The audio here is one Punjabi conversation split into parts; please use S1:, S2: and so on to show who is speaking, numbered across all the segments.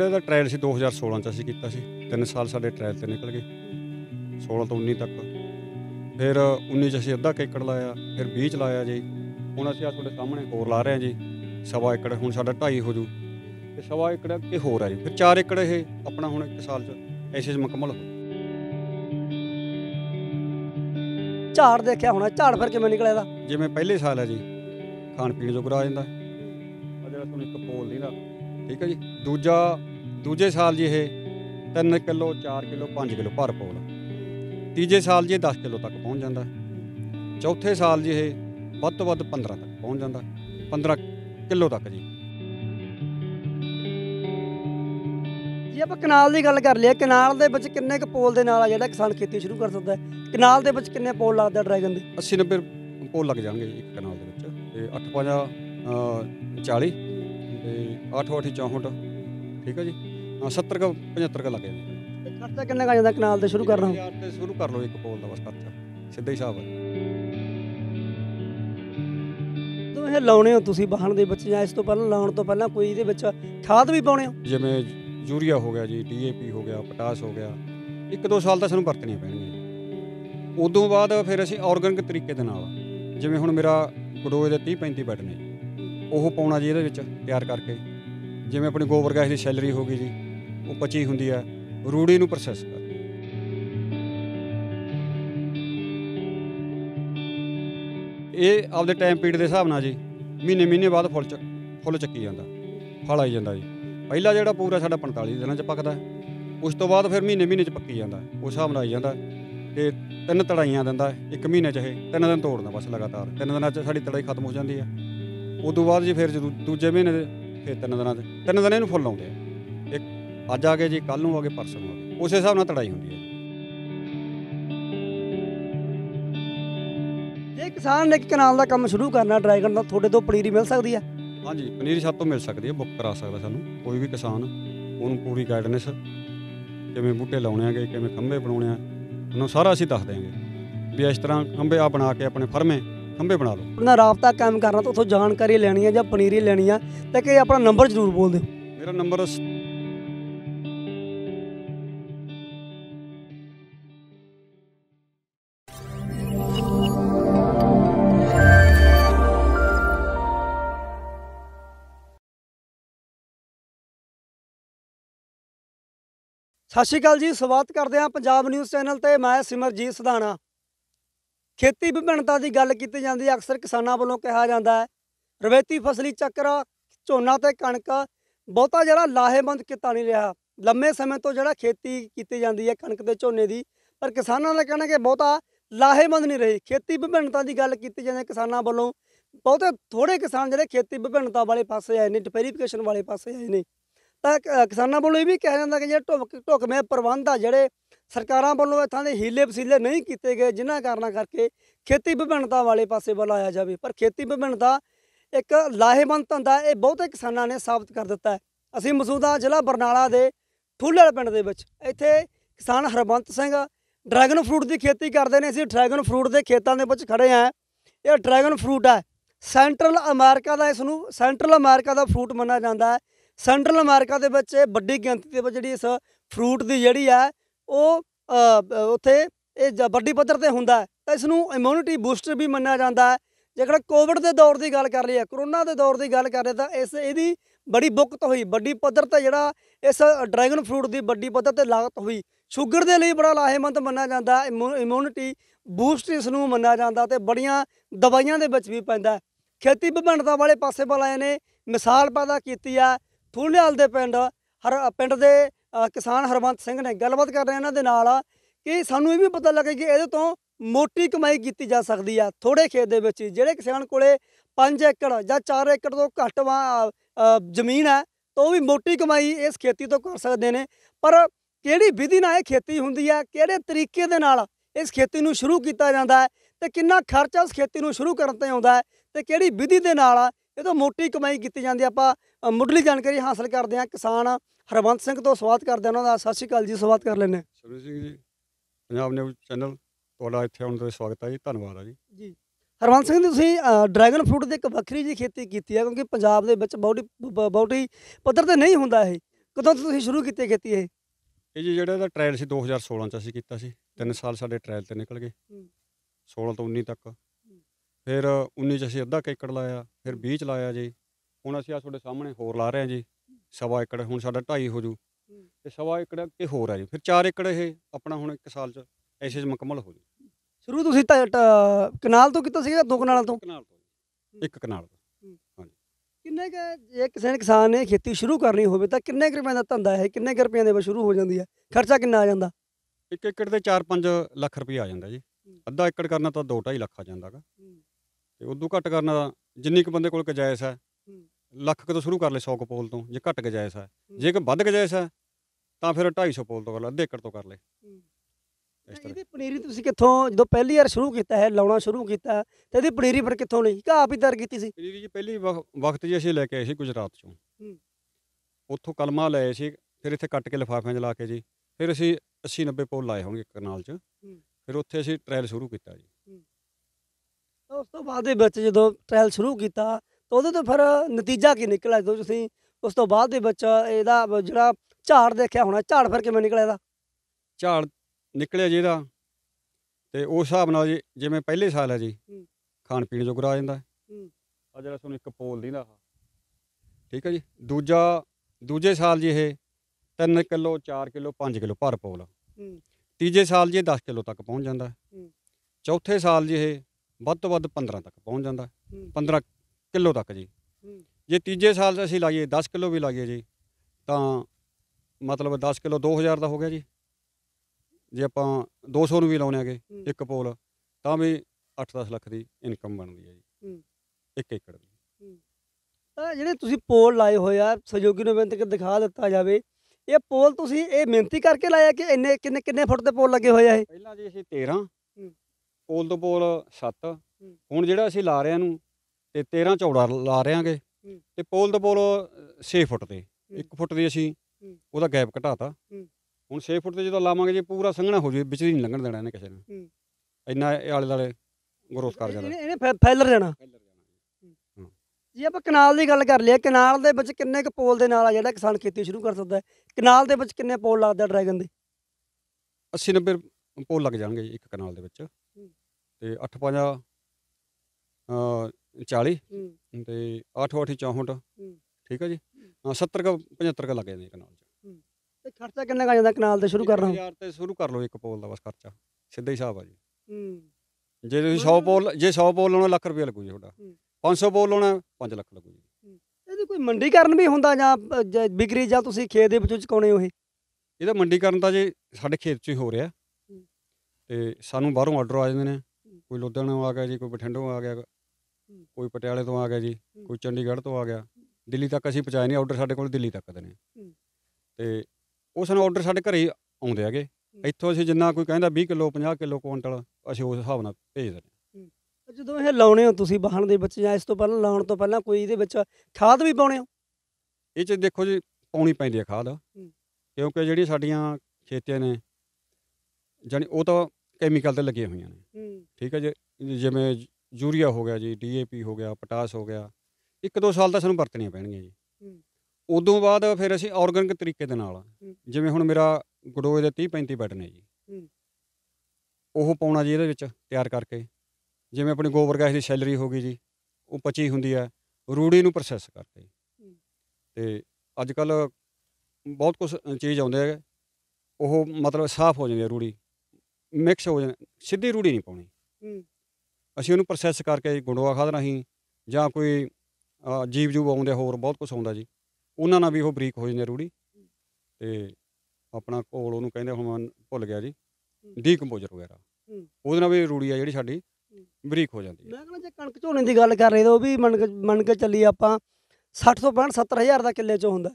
S1: ਇਹਦਾ ਟ੍ਰਾਇਲ ਸੀ 2016 ਚ ਅਸੀਂ ਕੀਤਾ ਸੀ 3 ਸਾਲ ਸਾਡੇ ਟ੍ਰਾਇਲ ਤੇ ਨਿਕਲ ਗਏ 16 ਤੋਂ 19 ਤੱਕ ਫਿਰ 19 ਚ ਅਸੀਂ ਅੱਧਾ ਏਕੜ ਲਾਇਆ ਫਿਰ 20 ਚ ਲਾਇਆ ਜੀ ਹੁਣ ਅਸੀਂ ਆ ਤੁਹਾਡੇ ਸਾਹਮਣੇ ਹੋਰ ਲਾ ਰਹੇ ਹਾਂ ਜੀ ਸਵਾ ਏਕੜ ਹੁਣ ਸਾਡਾ ਢਾਈ ਹੋ ਜੂ ਤੇ ਸਵਾ ਏਕੜ ਅੱਗੇ ਹੋਰ ਆ ਜੀ ਫਿਰ 4 ਏਕੜ ਇਹ ਆਪਣਾ ਹੁਣ 1 ਸਾਲ ਚ ਐਸੇ ਚ ਮੁਕੰਮਲ ਹੋ ਝਾੜ ਦੇਖਿਆ ਹੁਣ ਝਾੜ ਫਿਰ ਕਿਵੇਂ ਨਿਕਲਿਆ ਦਾ ਜਿਵੇਂ ਪਹਿਲੇ ਸਾਲ ਹੈ ਜੀ ਖਾਣ ਪੀਣ ਜੋਗਰਾ ਆ ਜਾਂਦਾ ਅਜੇ ਤੁਹਾਨੂੰ ਇੱਕ ਪੋਲ ਨਹੀਂ ਦਾ ਠੀਕ ਹੈ ਜੀ ਦੂਜਾ ਦੂਜੇ ਸਾਲ ਜੀ ਇਹ 3 ਕਿਲੋ 4 ਕਿਲੋ 5 ਕਿਲੋ ਭਰ ਪੋਲ ਤੀਜੇ ਸਾਲ ਜੀ 10 ਕਿਲੋ ਤੱਕ ਪਹੁੰਚ ਜਾਂਦਾ ਚੌਥੇ ਸਾਲ ਜੀ ਇਹ ਵੱਧ ਤੋਂ ਵੱਧ 15 ਤੱਕ ਪਹੁੰਚ ਜਾਂਦਾ 15 ਕਿਲੋ ਤੱਕ ਜੀ
S2: ਜੇ ਆਪਾਂ ਕਨਾਲ ਦੀ ਗੱਲ ਕਰ ਲਈਏ ਕਨਾਲ ਦੇ ਵਿੱਚ ਕਿੰਨੇ ਕੁ ਪੋਲ ਦੇ ਨਾਲ ਆ ਜਿਹੜਾ ਕਿਸਾਨ ਖੇਤੀ ਸ਼ੁਰੂ ਕਰ ਸਕਦਾ
S1: ਹੈ ਕਨਾਲ ਦੇ ਵਿੱਚ ਕਿੰਨੇ ਪੋਲ ਲੱਗਦਾ ਡਰੈਗਨ ਦੇ 80 90 ਪੋਲ ਲੱਗ ਜਾਣਗੇ ਇੱਕ ਕਨਾਲ ਦੇ ਵਿੱਚ ਤੇ 8 5 40 ਤੇ 8864 ਠੀਕ ਹੈ ਜੀ 70 ਕ 75 ਕ ਲੱਗ ਜਾਂਦੇ
S2: ਤੇ ਖਰਚਾ ਕਿੰਨਾ ਆ ਜਾਂਦਾ ਕਨਾਲ ਤੇ ਸ਼ੁਰੂ ਕਰਨਾ
S1: ਯਾਰ ਤੇ ਸ਼ੁਰੂ ਕਰ ਲਓ ਇੱਕ ਪੋਲ ਦਾ ਬਸ ਖਰਚਾ ਸਿੱਧਾ ਹੀ ਹਿਸਾਬ ਹੈ
S2: ਤੂੰ ਇਹ ਲਾਉਣੇ ਹੋ ਤੁਸੀਂ ਵਾਹਣ ਦੇ ਵਿੱਚ ਜਾਂ ਇਸ ਤੋਂ ਪਹਿਲਾਂ ਲਾਉਣ ਤੋਂ ਪਹਿਲਾਂ ਕੋਈ ਇਹਦੇ ਵਿੱਚ ਖਾਦ ਵੀ ਪਾਉਣੇ ਹੋ
S1: ਜਿਵੇਂ ਯੂਰੀਆ ਹੋ ਗਿਆ ਜੀ ਡੀਏਪੀ ਹੋ ਗਿਆ ਪੋਟਾਸ ਹੋ ਗਿਆ ਇੱਕ ਦੋ ਸਾਲ ਤਾਂ ਸਾਨੂੰ ਵਰਤਣੀਆਂ ਪੈਣਗੀਆਂ ਉਦੋਂ ਬਾਅਦ ਫਿਰ ਅਸੀਂ ਆਰਗੈਨਿਕ ਤਰੀਕੇ ਦੇ ਨਾਲ ਜਿਵੇਂ ਹੁਣ ਮੇਰਾ ਗਡੋਏ ਦੇ 30 35 ਬੈਡ ਨੇ ਉਹ ਪਾਉਣਾ ਜੀ ਇਹਦੇ ਵਿੱਚ ਤਿਆਰ ਕਰਕੇ ਜਿਵੇਂ ਆਪਣੀ ਗੋਬਰ ਗੈਸ ਦੀ ਸੈਲਰੀ ਹੋ ਗਈ ਜੀ ਉਹ 25 ਹੁੰਦੀ ਆ ਰੂੜੀ ਨੂੰ ਪ੍ਰੋਸੈਸ ਕਰ ਇਹ ਆਪਦੇ ਟਾਈਮ ਪੀਰੀਅਡ ਦੇ ਹਿਸਾਬ ਨਾਲ ਜੀ ਮਹੀਨੇ ਮਹੀਨੇ ਬਾਅਦ ਫੁੱਲ ਚੱਕ ਫੁੱਲ ਚੱਕੀ ਜਾਂਦਾ ਫਲ ਆਈ ਜਾਂਦਾ ਜੀ ਪਹਿਲਾ ਜਿਹੜਾ ਪੂਰਾ ਸਾਡਾ 45 ਦਿਨਾਂ ਚ ਪੱਕਦਾ ਉਸ ਤੋਂ ਬਾਅਦ ਫਿਰ ਮਹੀਨੇ ਮਹੀਨੇ ਚ ਪੱਕੀ ਜਾਂਦਾ ਉਸ ਹਿਸਾਬ ਨਾਲ ਆਈ ਜਾਂਦਾ ਤੇ ਤਿੰਨ ਤੜਾਈਆਂ ਦਿੰਦਾ ਇੱਕ ਮਹੀਨੇ ਚ ਇਹ ਤਿੰਨ ਦਿਨ ਤੋੜਦਾ ਬਸ ਲਗਾਤਾਰ ਤਿੰਨ ਦਿਨਾਂ ਚ ਸਾਡੀ ਤੜਾਈ ਖਤਮ ਹੋ ਜਾਂਦੀ ਹੈ ਉਦੋਂ ਬਾਅਦ ਜੀ ਫਿਰ ਜਦੋਂ ਦੂਜੇ ਮਹੀਨੇ ਦੇ ਫਿਰ ਤਿੰਨ ਦਿਨਾਂ ਦੇ ਤਿੰਨ ਦਿਨ ਇਹਨੂੰ ਫੁੱਲ ਆਉਂਦੇ ਆ ਇੱਕ ਅੱਜ ਆ ਗਏ ਜੀ ਕੱਲ ਨੂੰ ਆ ਗਏ ਪਰਸੋਂ ਆ ਗਏ ਉਸੇ ਹਿਸਾਬ ਨਾਲ ਤੜਾਈ ਹੁੰਦੀ ਹੈ
S2: ਜੇ ਕਿਸਾਨ ਨੇ ਇੱਕ ਕਨਾਲ ਦਾ ਕੰਮ ਸ਼ੁਰੂ ਕਰਨਾ ਡਰੈਗਨ ਦਾ ਤੁਹਾਡੇ ਤੋਂ ਪਨੀਰੀ ਮਿਲ ਸਕਦੀ ਹੈ
S1: ਹਾਂਜੀ ਪਨੀਰੀ ਸਾਤੋਂ ਤੋਂ ਮਿਲ ਸਕਦੀ ਹੈ ਬੁੱਕ ਕਰਾ ਸਕਦਾ ਸਾਨੂੰ ਕੋਈ ਵੀ ਕਿਸਾਨ ਉਹਨੂੰ ਪੂਰੀ ਗਾਈਡਨੈਸ ਕਿਵੇਂ ਬੂਟੇ ਲਾਉਣੇ ਆਗੇ ਕਿਵੇਂ ਖੰਭੇ ਬਣਾਉਣੇ ਆ ਉਹਨੂੰ ਸਾਰਾ ਅਸੀਂ ਦੱਸ ਦਿਆਂਗੇ ਵੀ ਇਸ ਤਰ੍ਹਾਂ ਖੰਭੇ ਆ ਬਣਾ ਕੇ ਆਪਣੇ ਫਰਮੇ ਖੰਬੇ ਬਣਾ ਲਓ
S2: ਨਾ ਰਾਬਤਾ ਕੰਮ ਕਰਨਾ ਤਾਂ ਉਥੋਂ ਜਾਣਕਾਰੀ ਲੈਣੀ ਆ ਜਾਂ ਪਨੀਰੀ ਲੈਣੀ ਆ ਤਾਂ ਕਿ ਆਪਣਾ ਨੰਬਰ ਜ਼ਰੂਰ ਬੋਲ ਦਿਓ ਮੇਰਾ ਨੰਬਰ ਸਤਿ ਸ਼੍ਰੀ ਅਕਾਲ ਜੀ ਸਵਾਗਤ ਕਰਦੇ ਆ ਪੰਜਾਬ ਨਿਊਜ਼ ਚੈਨਲ ਤੇ ਮੈਂ ਸਿਮਰਜੀਤ ਸਧਾਣਾ ਖੇਤੀ ਵਿਭਿੰਨਤਾ ਦੀ ਗੱਲ ਕੀਤੀ ਜਾਂਦੀ ਹੈ ਅਕਸਰ ਕਿਸਾਨਾਂ ਵੱਲੋਂ ਕਿਹਾ ਜਾਂਦਾ ਹੈ ਰਵੇਤੀ ਫਸਲੀ ਚੱਕਰ ਝੋਨਾ ਤੇ ਕਣਕ ਬਹੁਤਾ ਜਿਹੜਾ ਲਾਹੇਮੰਦ ਕੀਤਾ ਨਹੀਂ ਰਿਹਾ ਲੰਮੇ ਸਮੇਂ ਤੋਂ ਜਿਹੜਾ ਖੇਤੀ ਕੀਤੀ ਜਾਂਦੀ ਹੈ ਕਣਕ ਤੇ ਝੋਨੇ ਦੀ ਪਰ ਕਿਸਾਨਾਂ ਦਾ ਕਹਿਣਾ ਕਿ ਬਹੁਤਾ ਲਾਹੇਮੰਦ ਨਹੀਂ ਰਹੀ ਖੇਤੀ ਵਿਭਿੰਨਤਾ ਦੀ ਗੱਲ ਕੀਤੀ ਜਾਂਦੀ ਕਿਸਾਨਾਂ ਵੱਲੋਂ ਬਹੁਤੇ ਥੋੜੇ ਕਿਸਾਨ ਜਿਹੜੇ ਖੇਤੀ ਵਿਭਿੰਨਤਾ ਵਾਲੇ ਪਾਸੇ ਆਏ ਨੇ ਡਿਫੈਰੀਫਿਕੇਸ਼ਨ ਵਾਲੇ ਪਾਸੇ ਆਏ ਨੇ ਤਾਂ ਕਿਸਾਨਾਂ ਵੱਲੋਂ ਇਹ ਵੀ ਕਿਹਾ ਜਾਂਦਾ ਕਿ ਜਿਹੜੇ ਢੁੱਕ ਢੁਕਵੇਂ ਪ੍ਰਬੰਧ ਆ ਜਿਹੜੇ ਸਰਕਾਰਾਂ ਵੱਲੋਂ ਇੱਥਾਂ ਦੇ ਹੀਲੇ ਵਸੀਲੇ ਨਹੀਂ ਕੀਤੇ ਗਏ ਜਿਨ੍ਹਾਂ ਕਾਰਨਾਂ ਕਰਕੇ ਖੇਤੀ ਵਿਭਿੰਨਤਾ ਵਾਲੇ ਪਾਸੇ ਵੱਲ ਆਇਆ ਜਾਵੇ ਪਰ ਖੇਤੀ ਵਿਭਿੰਨਤਾ ਇੱਕ ਲਾਹੇਵੰਦ ਧੰਦਾ ਇਹ ਬਹੁਤੇ ਕਿਸਾਨਾਂ ਨੇ ਸਾਬਤ ਕਰ ਦਿੱਤਾ ਅਸੀਂ ਮਸੂਦਾ ਜ਼ਿਲ੍ਹਾ ਬਰਨਾਲਾ ਦੇ ਵਾਲੇ ਪਿੰਡ ਦੇ ਵਿੱਚ ਇੱਥੇ ਕਿਸਾਨ ਹਰਬੰਤ ਸਿੰਘ ਡਰੈਗਨ ਫਰੂਟ ਦੀ ਖੇਤੀ ਕਰਦੇ ਨੇ ਅਸੀਂ ਡਰੈਗਨ ਫਰੂਟ ਦੇ ਖੇਤਾਂ ਦੇ ਵਿੱਚ ਖੜੇ ਆ ਇਹ ਡਰੈਗਨ ਫਰੂਟ ਹੈ ਸੈਂਟਰਲ ਅਮਰੀਕਾ ਦਾ ਇਸ ਨੂੰ ਸੈਂਟਰਲ ਅਮਰੀਕਾ ਦਾ ਫਰੂਟ ਮੰਨਿਆ ਜਾਂਦਾ ਹੈ ਸੈਂਟਰਲ ਅਮਰੀਕਾ ਦੇ ਵਿੱਚ ਵੱਡੀ ਗਿਣਤੀ ਦੇ ਵਿੱਚ ਜਿਹੜੀ ਇਸ ਫਰੂਟ ਦੀ ਜਿਹੜੀ ਹੈ ਉਹ ਉੱਥੇ ਇਹ ਵੱਡੀ ਪੱਧਰ ਤੇ ਹੁੰਦਾ ਤਾਂ ਇਸ ਨੂੰ ਇਮਿਊਨਿਟੀ ਬੂਸਟਰ ਵੀ ਮੰਨਿਆ ਜਾਂਦਾ ਹੈ ਜੇਕਰ ਕੋਵਿਡ ਦੇ ਦੌਰ ਦੀ ਗੱਲ ਕਰ ਲਈਏ ਕਰੋਨਾ ਦੇ ਦੌਰ ਦੀ ਗੱਲ ਕਰ ਰਹੇ ਤਾਂ ਇਸ ਇਹਦੀ ਬੜੀ ਬੁੱਕਤ ਹੋਈ ਵੱਡੀ ਪੱਧਰ ਤੇ ਜਿਹੜਾ ਇਸ ਡਰੈਗਨ ਫਰੂਟ ਦੀ ਵੱਡੀ ਪੱਧਰ ਤੇ ਲਾਗਤ ਹੋਈ 슈ਗਰ ਦੇ ਲਈ ਬੜਾ ਲਾਹੇਮੰਦ ਮੰਨਿਆ ਜਾਂਦਾ ਇਮਿਊਨਿਟੀ ਬੂਸਟ ਇਸ ਨੂੰ ਮੰਨਿਆ ਜਾਂਦਾ ਤੇ ਬੜੀਆਂ ਦਵਾਈਆਂ ਦੇ ਵਿੱਚ ਵੀ ਪੈਂਦਾ ਖੇਤੀ ਵਿਭਿੰਨਤਾ ਵਾਲੇ ਪਾਸੇ ਵੱਲ ਆਏ ਨੇ ਮਿਸਾਲ ਪਾਦਾ ਕੀਤੀ ਆ ਥੂਲਿਆਲ ਦੇ ਪਿੰਡ ਹਰ ਪਿੰਡ ਦੇ ਕਿਸਾਨ ਹਰਵੰਤ ਸਿੰਘ ਨੇ ਗੱਲਬਾਤ ਕਰ ਰਹੇ ਇਹਨਾਂ ਦੇ ਨਾਲ ਕਿ ਸਾਨੂੰ ਇਹ ਵੀ ਪਤਾ ਲੱਗੇ ਕਿ ਇਹਦੇ ਤੋਂ ਮੋਟੀ ਕਮਾਈ ਕੀਤੀ ਜਾ ਸਕਦੀ ਆ ਥੋੜੇ ਖੇਤ ਦੇ ਵਿੱਚ ਜਿਹੜੇ ਕਿਸਾਨ ਕੋਲੇ 5 ਏਕੜ ਜਾਂ 4 ਏਕੜ ਤੋਂ ਘੱਟ ਜ਼ਮੀਨ ਹੈ ਤਾਂ ਉਹ ਵੀ ਮੋਟੀ ਕਮਾਈ ਇਸ ਖੇਤੀ ਤੋਂ ਕਰ ਸਕਦੇ ਨੇ ਪਰ ਕਿਹੜੀ ਵਿਧੀ ਨਾਲ ਇਹ ਖੇਤੀ ਹੁੰਦੀ ਆ ਕਿਹੜੇ ਤਰੀਕੇ ਦੇ ਨਾਲ ਇਸ ਖੇਤੀ ਨੂੰ ਸ਼ੁਰੂ ਕੀਤਾ ਜਾਂਦਾ ਹੈ ਤੇ ਕਿੰਨਾ ਖਰਚਾ ਉਸ ਖੇਤੀ ਨੂੰ ਸ਼ੁਰੂ ਕਰਨ ਤੇ ਆਉਂਦਾ ਹੈ ਤੇ ਕਿਹੜੀ ਵਿਧੀ ਦੇ ਨਾਲ ਇਹ ਤਾਂ ਮੋਟੀ ਕਮਾਈ ਕੀਤੀ ਜਾਂਦੀ ਆਪਾਂ ਮੁੱਢਲੀ ਜਾਣਕਾਰੀ ਹਾਸਲ ਕਰਦੇ ਆ ਕਿਸਾਨ ਹਰਵੰਤ ਸਿੰਘ ਤੋਂ ਸਵਾਗਤ ਕਰਦੇ ਉਹਨਾਂ ਦਾ ਸਤਿ ਸ਼੍ਰੀ ਅਕਾਲ ਜੀ ਸਵਾਗਤ ਕਰ ਲੈਣੇ
S1: ਸਰਵੀ ਸਿੰਘ ਜੀ ਪੰਜਾਬ ਨਿਊਜ਼ ਚੈਨਲ ਤੁਹਾਡਾ ਇੱਥੇ ਆਉਣ ਦਾ ਸਵਾਗਤ ਹੈ ਜੀ ਧੰਨਵਾਦ ਹੈ ਜੀ ਜੀ
S2: ਹਰਵੰਤ ਸਿੰਘ ਜੀ ਤੁਸੀਂ ਡਰੈਗਨ ਫਰੂਟ ਦੀ ਇੱਕ ਵੱਖਰੀ ਜੀ ਖੇਤੀ ਕੀਤੀ ਹੈ ਕਿਉਂਕਿ ਪੰਜਾਬ ਦੇ ਵਿੱਚ ਬਹੁਤੀ ਬਹੁਤੀ ਪੱਧਰ ਤੇ ਨਹੀਂ ਹੁੰਦਾ ਇਹ ਕਦੋਂ ਤੁਸੀਂ ਸ਼ੁਰੂ ਕੀਤੀ ਖੇਤੀ ਇਹ
S1: ਇਹ ਜੀ ਜਿਹੜਾ ਇਹਦਾ ਟ੍ਰਾਇਲ ਸੀ 2016 ਚ ਅਸੀਂ ਕੀਤਾ ਸੀ 3 ਸਾਲ ਸਾਡੇ ਟ੍ਰਾਇਲ ਤੇ ਨਿਕਲ ਗਏ 16 ਤੋਂ 19 ਤੱਕ ਫਿਰ 19 ਚ ਅਸੀਂ ਅੱਧਾ ਏਕੜ ਲਾਇਆ ਫਿਰ 20 ਚ ਲਾਇਆ ਜੀ ਹੁਣ ਅਸੀਂ ਆ ਤੁਹਾਡੇ ਸਾਹਮਣੇ ਹੋਰ ਲਾ ਰਹੇ ਹਾਂ ਜੀ ਸਵਾ ਏਕੜ ਹੁਣ ਸਾਡਾ 2.5 ਹੋ ਜੂ ਤੇ ਸਵਾ ਏਕੜ ਤੇ ਹੋਰ ਆ ਜੀ ਫਿਰ 4 ਏਕੜ ਇਹ ਆਪਣਾ ਹੁਣ 1 ਸਾਲ ਚ ਐਸੇ ਚ ਮੁਕੰਮਲ ਹੋ ਜੂ
S2: ਸ਼ੁਰੂ ਤੁਸੀਂ ਤਾਂ ਕਨਾਲ ਤੋਂ ਕੀਤਾ ਸੀਗਾ ਦੋ ਕਨਾਲਾਂ ਤੋਂ
S1: ਕਨਾਲ ਤੋਂ ਇੱਕ ਕਨਾਲ ਤੋਂ
S2: ਕਿੰਨੇ ਕ ਜੇ ਕਿਸੇ ਕਿਸਾਨ ਨੇ ਖੇਤੀ ਸ਼ੁਰੂ ਕਰਨੀ ਹੋਵੇ ਤਾਂ ਕਿੰਨੇ ਕ ਰੁਪਏ ਦਾ ਧੰਦਾ ਹੈ ਕਿੰਨੇ ਕ ਰੁਪਏ ਦੇ ਵਿੱਚ ਸ਼ੁਰੂ ਹੋ ਜਾਂਦੀ ਹੈ ਖਰਚਾ ਕਿੰਨਾ ਆ ਜਾਂਦਾ
S1: ਇੱਕ ਏਕੜ ਤੇ 4-5 ਲੱਖ ਰੁਪਏ ਆ ਜਾਂਦਾ ਜੀ ਅੱਧਾ ਏਕੜ ਕਰਨਾ ਤਾਂ 2.5 ਲੱਖ ਆ ਜਾਂਦਾਗਾ ਤੇ ਉਦੋਂ ਘੱਟ ਕਰਨਾ ਜਿੰਨੀ ਕੁ ਬੰਦੇ ਕੋਲ ਕਜਾਇਸ ਹੈ ਲੱਖ ਕੁ ਤੋਂ ਸ਼ੁਰੂ ਕਰ ਲੈ 100 ਕੁ ਪੋਲ ਤੋਂ ਜੇ ਘੱਟ ਜਾਇਸ ਹੈ ਜੇ ਕਿ ਵੱਧ ਜਾਇਸ ਹੈ ਤਾਂ ਫਿਰ 250 ਪੋਲ ਤੋਂ ਕਰ ਲੈ ਅੱਧੇ ਏਕੜ ਤੋਂ ਕਰ ਲੈ
S2: ਇਹਦੀ ਪਨੀਰੀ ਤੁਸੀਂ ਕਿੱਥੋਂ ਜਦੋਂ ਪਹਿਲੀ ਵਾਰ ਸ਼ੁਰੂ ਕੀਤਾ ਹੈ ਲਾਉਣਾ ਸ਼ੁਰੂ ਕੀਤਾ ਤੇ ਇਹਦੀ ਪਨੀਰੀ ਫਿਰ ਕਿੱਥੋਂ ਲਈ ਘਾਹ ਵੀ ਦਰ ਕੀਤੀ ਸੀ
S1: ਪਨੀਰੀ ਜੀ ਪਹਿਲੀ ਵਕਤ ਜੀ ਅਸੀਂ ਲੈ ਕੇ ਆਏ ਸੀ ਗੁਜਰਾਤ ਚੋਂ ਉੱਥੋਂ ਕਲਮਾ ਲਏ ਸੀ ਫਿਰ ਇੱਥੇ ਕੱਟ ਕੇ ਲਫਾਫਿਆਂ 'ਚ ਲਾ ਕੇ ਜੀ ਫਿਰ ਅਸੀਂ 80 90 ਪੋਲ ਲਾਏ ਹੋਣਗੇ ਕਨਾਲ 'ਚ ਫਿਰ ਉੱਥੇ ਅਸੀਂ ਟ੍ਰਾਇਲ ਸ਼ੁਰੂ ਕੀਤਾ ਜੀ
S2: ਉਸ ਤੋਂ ਬਾਅਦ ਦੇ ਵਿੱਚ ਜਦੋਂ ਟ੍ਰਾਇਲ ਸ਼ੁਰੂ ਕੀਤਾ ਤਾਂ ਉਹਦੇ ਤੋਂ ਫਿਰ ਨਤੀਜਾ ਕੀ ਨਿਕਲਿਆ ਜਦੋਂ ਤੁਸੀਂ ਉਸ ਤੋਂ ਬਾਅਦ ਦੇ ਵਿੱਚ ਇਹਦਾ ਜਿਹੜਾ ਝਾੜ ਦੇਖਿਆ ਹੋਣਾ ਝਾੜ ਫਿਰ ਕਿਵੇਂ ਨਿਕਲਿਆ ਇਹਦਾ
S1: ਝਾੜ ਨਿਕਲਿਆ ਜਿਹਦਾ ਤੇ ਉਸ ਹਿਸਾਬ ਨਾਲ ਜੀ ਜਿਵੇਂ ਪਹਿਲੇ ਸਾਲ ਹੈ ਜੀ ਖਾਣ ਪੀਣ ਜੋ ਆ ਜਾਂਦਾ ਆ ਜਿਹੜਾ ਤੁਹਾਨੂੰ ਇੱਕ ਪੋਲ ਦਿੰਦਾ ਠੀਕ ਹੈ ਜੀ ਦੂਜਾ ਦੂਜੇ ਸਾਲ ਜੀ ਇਹ 3 ਕਿਲੋ 4 ਕਿਲੋ 5 ਕਿਲੋ ਭਰ ਪੋਲ ਤੀਜੇ ਸਾਲ ਜੀ 10 ਕਿਲੋ ਤੱਕ ਪਹੁੰਚ ਜਾਂਦਾ ਚੌਥੇ ਸਾਲ ਜੀ ਇਹ ਵੱਧ ਤੋਂ ਵੱਧ 15 ਤੱਕ ਪਹੁੰਚ ਜਾਂਦਾ 15 ਕਿਲੋ ਤੱਕ ਜੀ ਜੇ ਤੀਜੇ ਸਾਲ ਅਸੀਂ ਲਾਈਏ 10 ਕਿਲੋ ਵੀ ਲਾਈਏ ਜੀ ਤਾਂ ਮਤਲਬ 10 ਕਿਲੋ 2000 ਦਾ ਹੋ ਗਿਆ ਜੀ ਜੇ ਆਪਾਂ 200 ਨੂੰ ਵੀ ਲਾਉਣੇ ਆਗੇ ਇੱਕ ਪੋਲ ਤਾਂ ਵੀ 8-10 ਲੱਖ ਦੀ ਇਨਕਮ ਬਣਦੀ ਹੈ ਜੀ ਇੱਕ ਏਕੜ ਦੀ
S2: ਆ ਜਿਹੜੇ ਤੁਸੀਂ ਪੋਲ ਲਾਏ ਹੋਏ ਆ ਸਹਿਯੋਗੀ ਨੂੰ ਬੇਨਤੀ ਕਰ ਦਿਖਾ ਦਿੱਤਾ ਜਾਵੇ ਇਹ ਪੋਲ ਤੁਸੀਂ ਇਹ ਮਿਹਨਤੀ ਕਰਕੇ ਲਾਇਆ ਕਿ ਇੰਨੇ ਕਿੰਨੇ ਕਿੰਨੇ ਫੁੱਟ ਦੇ ਪੋਲ ਲੱਗੇ ਹੋਏ ਆ ਇਹ ਪਹਿਲਾਂ
S1: ਜੀ ਅਸੀਂ 13 ਪੋਲ ਤੋਂ ਪੋਲ 7 ਹੁਣ ਜਿਹੜਾ ਅਸੀਂ ਲਾ ਰਿਆਂ ਨੂੰ ਤੇ 13 ਚੌੜਾ ਲਾ ਰਿਆਂਗੇ ਤੇ ਪੋਲ ਤੋਂ ਪੋਲ 6 ਫੁੱਟ ਤੇ 1 ਫੁੱਟ ਦੀ ਅਸੀਂ ਉਹਦਾ ਗੈਪ ਘਟਾਤਾ ਹੁਣ 6 ਫੁੱਟ ਤੇ ਜਦੋਂ ਲਾਵਾਂਗੇ ਜੇ ਪੂਰਾ ਸੰਘਣਾ ਹੋ ਜੂ ਵਿੱਚ ਨਹੀਂ ਲੰਘਣ ਦੇਣਾ ਇਹਨੇ ਕਿਸੇ ਨੂੰ ਇੰਨਾ ਇਹ ਆਲੇ ਦਾਲੇ ਗਰੋਥ ਕਰ ਜਾਣਾ
S2: ਇਹਨੇ ਫੈਲਰ ਜਾਣਾ ਜੇ ਆਪਾਂ ਕਨਾਲ ਦੀ ਗੱਲ ਕਰ ਲਈਏ ਕਨਾਲ ਦੇ ਵਿੱਚ ਕਿੰਨੇ ਕੁ ਪੋਲ ਦੇ ਨਾਲ ਆ ਜਿਹੜਾ ਕਿਸਾਨ ਖੇਤੀ ਸ਼ੁਰੂ ਕਰ ਸਕਦਾ ਹੈ
S1: ਕਨਾਲ ਦੇ ਵਿੱਚ ਕਿੰਨੇ ਪੋਲ ਲੱਗਦਾ ਡਰੈਗਨ ਦੇ 80 90 ਪੋਲ ਲੱਗ ਜਾਣਗੇ ਇੱਕ ਕਨਾਲ ਦੇ ਵਿੱਚ ਤੇ 85 40 ਤੇ 8864 64 ਠੀਕ ਹੈ ਜੀ 70 ਕ 75 ਕ ਲੱਗ ਜਾਂਦੇ ਕਨਾਲ ਚ
S2: ਤੇ ਖਰਚਾ ਕਿੰਨਾ ਆ ਜਾਂਦਾ ਕਨਾਲ ਤੇ ਸ਼ੁਰੂ ਕਰਨਾ 1000
S1: ਤੇ ਸ਼ੁਰੂ ਕਰ ਲਓ ਇੱਕ ਪੋਲ ਦਾ ਬਸ ਖਰਚਾ ਸਿੱਧਾ ਹੀ ਹਿਸਾਬ ਆ
S2: ਜੀ
S1: ਜੇ ਤੁਸੀਂ 100 ਪੋਲ ਜੇ 100 ਪੋਲ ਲਾਉਣਾ ਲੱਖ ਰੁਪਏ ਲੱਗੂ ਜੀ ਤੁਹਾਡਾ 500 ਪੋਲ ਲਾਉਣਾ 5 ਲੱਖ ਲੱਗੂ ਜੀ
S2: ਇਹਦੀ ਕੋਈ ਮੰਡੀਕਰਨ ਵੀ ਹੁੰਦਾ ਜਾਂ ਵਿਕਰੀ ਜਾਂ ਤੁਸੀਂ ਖੇਤ ਦੇ ਵਿੱਚ
S1: ਚਕਾਉਣੇ ਉਹ ਇਹਦਾ ਮੰਡੀਕਰਨ ਤਾਂ ਜੇ ਸਾਡੇ ਖੇਤ 'ਚ ਹੀ ਹੋ ਰਿਹਾ ਤੇ ਸਾਨੂੰ ਬਾਹਰੋਂ ਆਰਡਰ ਆ ਜਾਂਦੇ ਨੇ ਕੋਈ ਲੁਧਿਆਣੋਂ ਆ ਗਿਆ ਜੀ ਕੋਈ ਬਠਿੰਡੋਂ ਆ ਗਿਆ ਕੋਈ ਪਟਿਆਲੇ ਤੋਂ ਆ ਗਿਆ ਜੀ ਕੋਈ ਚੰਡੀਗੜ੍ਹ ਤੋਂ ਆ ਗਿਆ ਦਿੱਲੀ ਤੱਕ ਅਸੀਂ ਪਹੁੰਚਾਏ ਨਹੀਂ ਆਰਡਰ ਸਾਡੇ ਕੋਲ ਦਿੱਲੀ ਤੱਕ ਦੇ ਨੇ ਤੇ ਉਹ ਸਾਨੂੰ ਆਰਡਰ ਸਾਡੇ ਘਰੇ ਆਉਂਦੇ ਆਗੇ ਇੱਥੋਂ ਅਸੀਂ ਜਿੰਨਾ ਕੋਈ ਕਹਿੰਦਾ 20 ਕਿਲੋ 50 ਕਿਲੋ ਕੁਇੰਟਲ ਅਸੀਂ ਉਸ ਹਿਸਾਬ ਨਾਲ ਭੇਜਦੇ ਨੇ
S2: ਜਦੋਂ ਇਹ ਲਾਉਣੇ ਹੋ ਤੁਸੀਂ ਬਾਹਣ ਦੇ ਵਿੱਚ ਜਾਂ ਇਸ ਤੋਂ ਪਹਿਲਾਂ ਲਾਉਣ ਤੋਂ
S1: ਪਹਿਲਾਂ ਕੋਈ ਇਹਦੇ ਵਿੱਚ ਖਾਦ ਵੀ ਪਾਉਣੇ ਹੋ ਇਹ ਚ ਦੇਖੋ ਜੀ ਪਾਉਣੀ ਪੈਂਦੀ ਹੈ ਖਾਦ ਕਿਉਂਕਿ ਜਿਹੜੀਆਂ ਸਾਡੀਆਂ ਖੇਤੀਆਂ ਨੇ ਜਾਨੀ ਉਹ ਤਾਂ ਕੈਮੀਕਲ ਤੇ ਲੱਗੀਆਂ ਹੋਈਆਂ ਨੇ ਠੀਕ ਹੈ ਜੀ ਜਿਵੇਂ ਯੂਰੀਆ ਹੋ ਗਿਆ ਜੀ ਡੀਏਪੀ ਹੋ ਗਿਆ ਪੋਟਾਸ ਹੋ ਗਿਆ ਇੱਕ ਦੋ ਸਾਲ ਤਾਂ ਸਾਨੂੰ ਵਰਤਣੀਆਂ ਪੈਣਗੀਆਂ ਜੀ ਉਦੋਂ ਬਾਅਦ ਫਿਰ ਅਸੀਂ ਆਰਗੈਨਿਕ ਤਰੀਕੇ ਦੇ ਨਾਲ ਜਿਵੇਂ ਹੁਣ ਮੇਰਾ ਗਡੋਏ ਦੇ 30 35 ਬੈਡ ਨੇ ਜੀ ਉਹ ਪਾਉਣਾ ਜੀ ਇਹਦੇ ਵਿੱਚ ਤਿਆਰ ਕਰਕੇ ਜਿਵੇਂ ਆਪਣੀ ਗੋਬਰ ਗੈਸ ਦੀ ਸੈਲਰੀ ਹੋ ਗਈ ਜੀ ਉਹ 25 ਹੁੰਦੀ ਹੈ ਰੂੜੀ ਨੂੰ ਪ੍ਰੋਸੈਸ ਕਰਕੇ ਤੇ ਅੱਜ ਕੱਲ ਬਹੁਤ ਕੁਝ ਚੀਜ਼ ਆਉਂਦੇ ਹੈ ਉਹ ਮਤਲਬ ਸਾਫ਼ ਹੋ ਜਾਂਦੀ ਹੈ ਰੂੜੀ ਮਿਕਸ ਹੋ ਜਾਂਦੇ ਸਿੱਧੀ ਰੂੜੀ ਨਹੀਂ ਪਾਉਣੀ ਹੂੰ ਅਸੀਂ ਉਹਨੂੰ ਪ੍ਰੋਸੈਸ ਕਰਕੇ ਗੁੰਡਵਾ ਖਾਦ ਰਹੀ ਜਾਂ ਕੋਈ ਜੀਵ ਜੂਬ ਆਉਂਦੇ ਹੋਰ ਬਹੁਤ ਕੁਝ ਆਉਂਦਾ ਜੀ ਉਹਨਾਂ ਨਾਲ ਵੀ ਉਹ ਬਰੀਕ ਹੋ ਜਾਂਦੇ ਰੂੜੀ ਤੇ ਆਪਣਾ ਕੋਲ ਉਹਨੂੰ ਕਹਿੰਦੇ ਹੁਣ ਭੁੱਲ ਗਿਆ ਜੀ ਡੀਕੰਪੋਜ਼ਰ ਵਗੈਰਾ ਉਹਦੇ ਨਾਲ ਵੀ ਰੂੜੀ ਆ ਜਿਹੜੀ ਸਾਡੀ ਬਰੀਕ ਹੋ ਜਾਂਦੀ ਹੈ ਮੈਂ ਕਹਿੰਦਾ
S2: ਜੇ ਕਣਕ ਝੋਨੇ ਦੀ ਗੱਲ ਕਰ ਰਹੇ ਤਾਂ ਉਹ ਵੀ ਮੰਨ ਕੇ ਕੇ ਚੱਲੀ ਆਪਾਂ 60 ਤੋਂ 65 70000 ਦਾ ਕਿੱਲੇ ਚ ਹੁੰਦਾ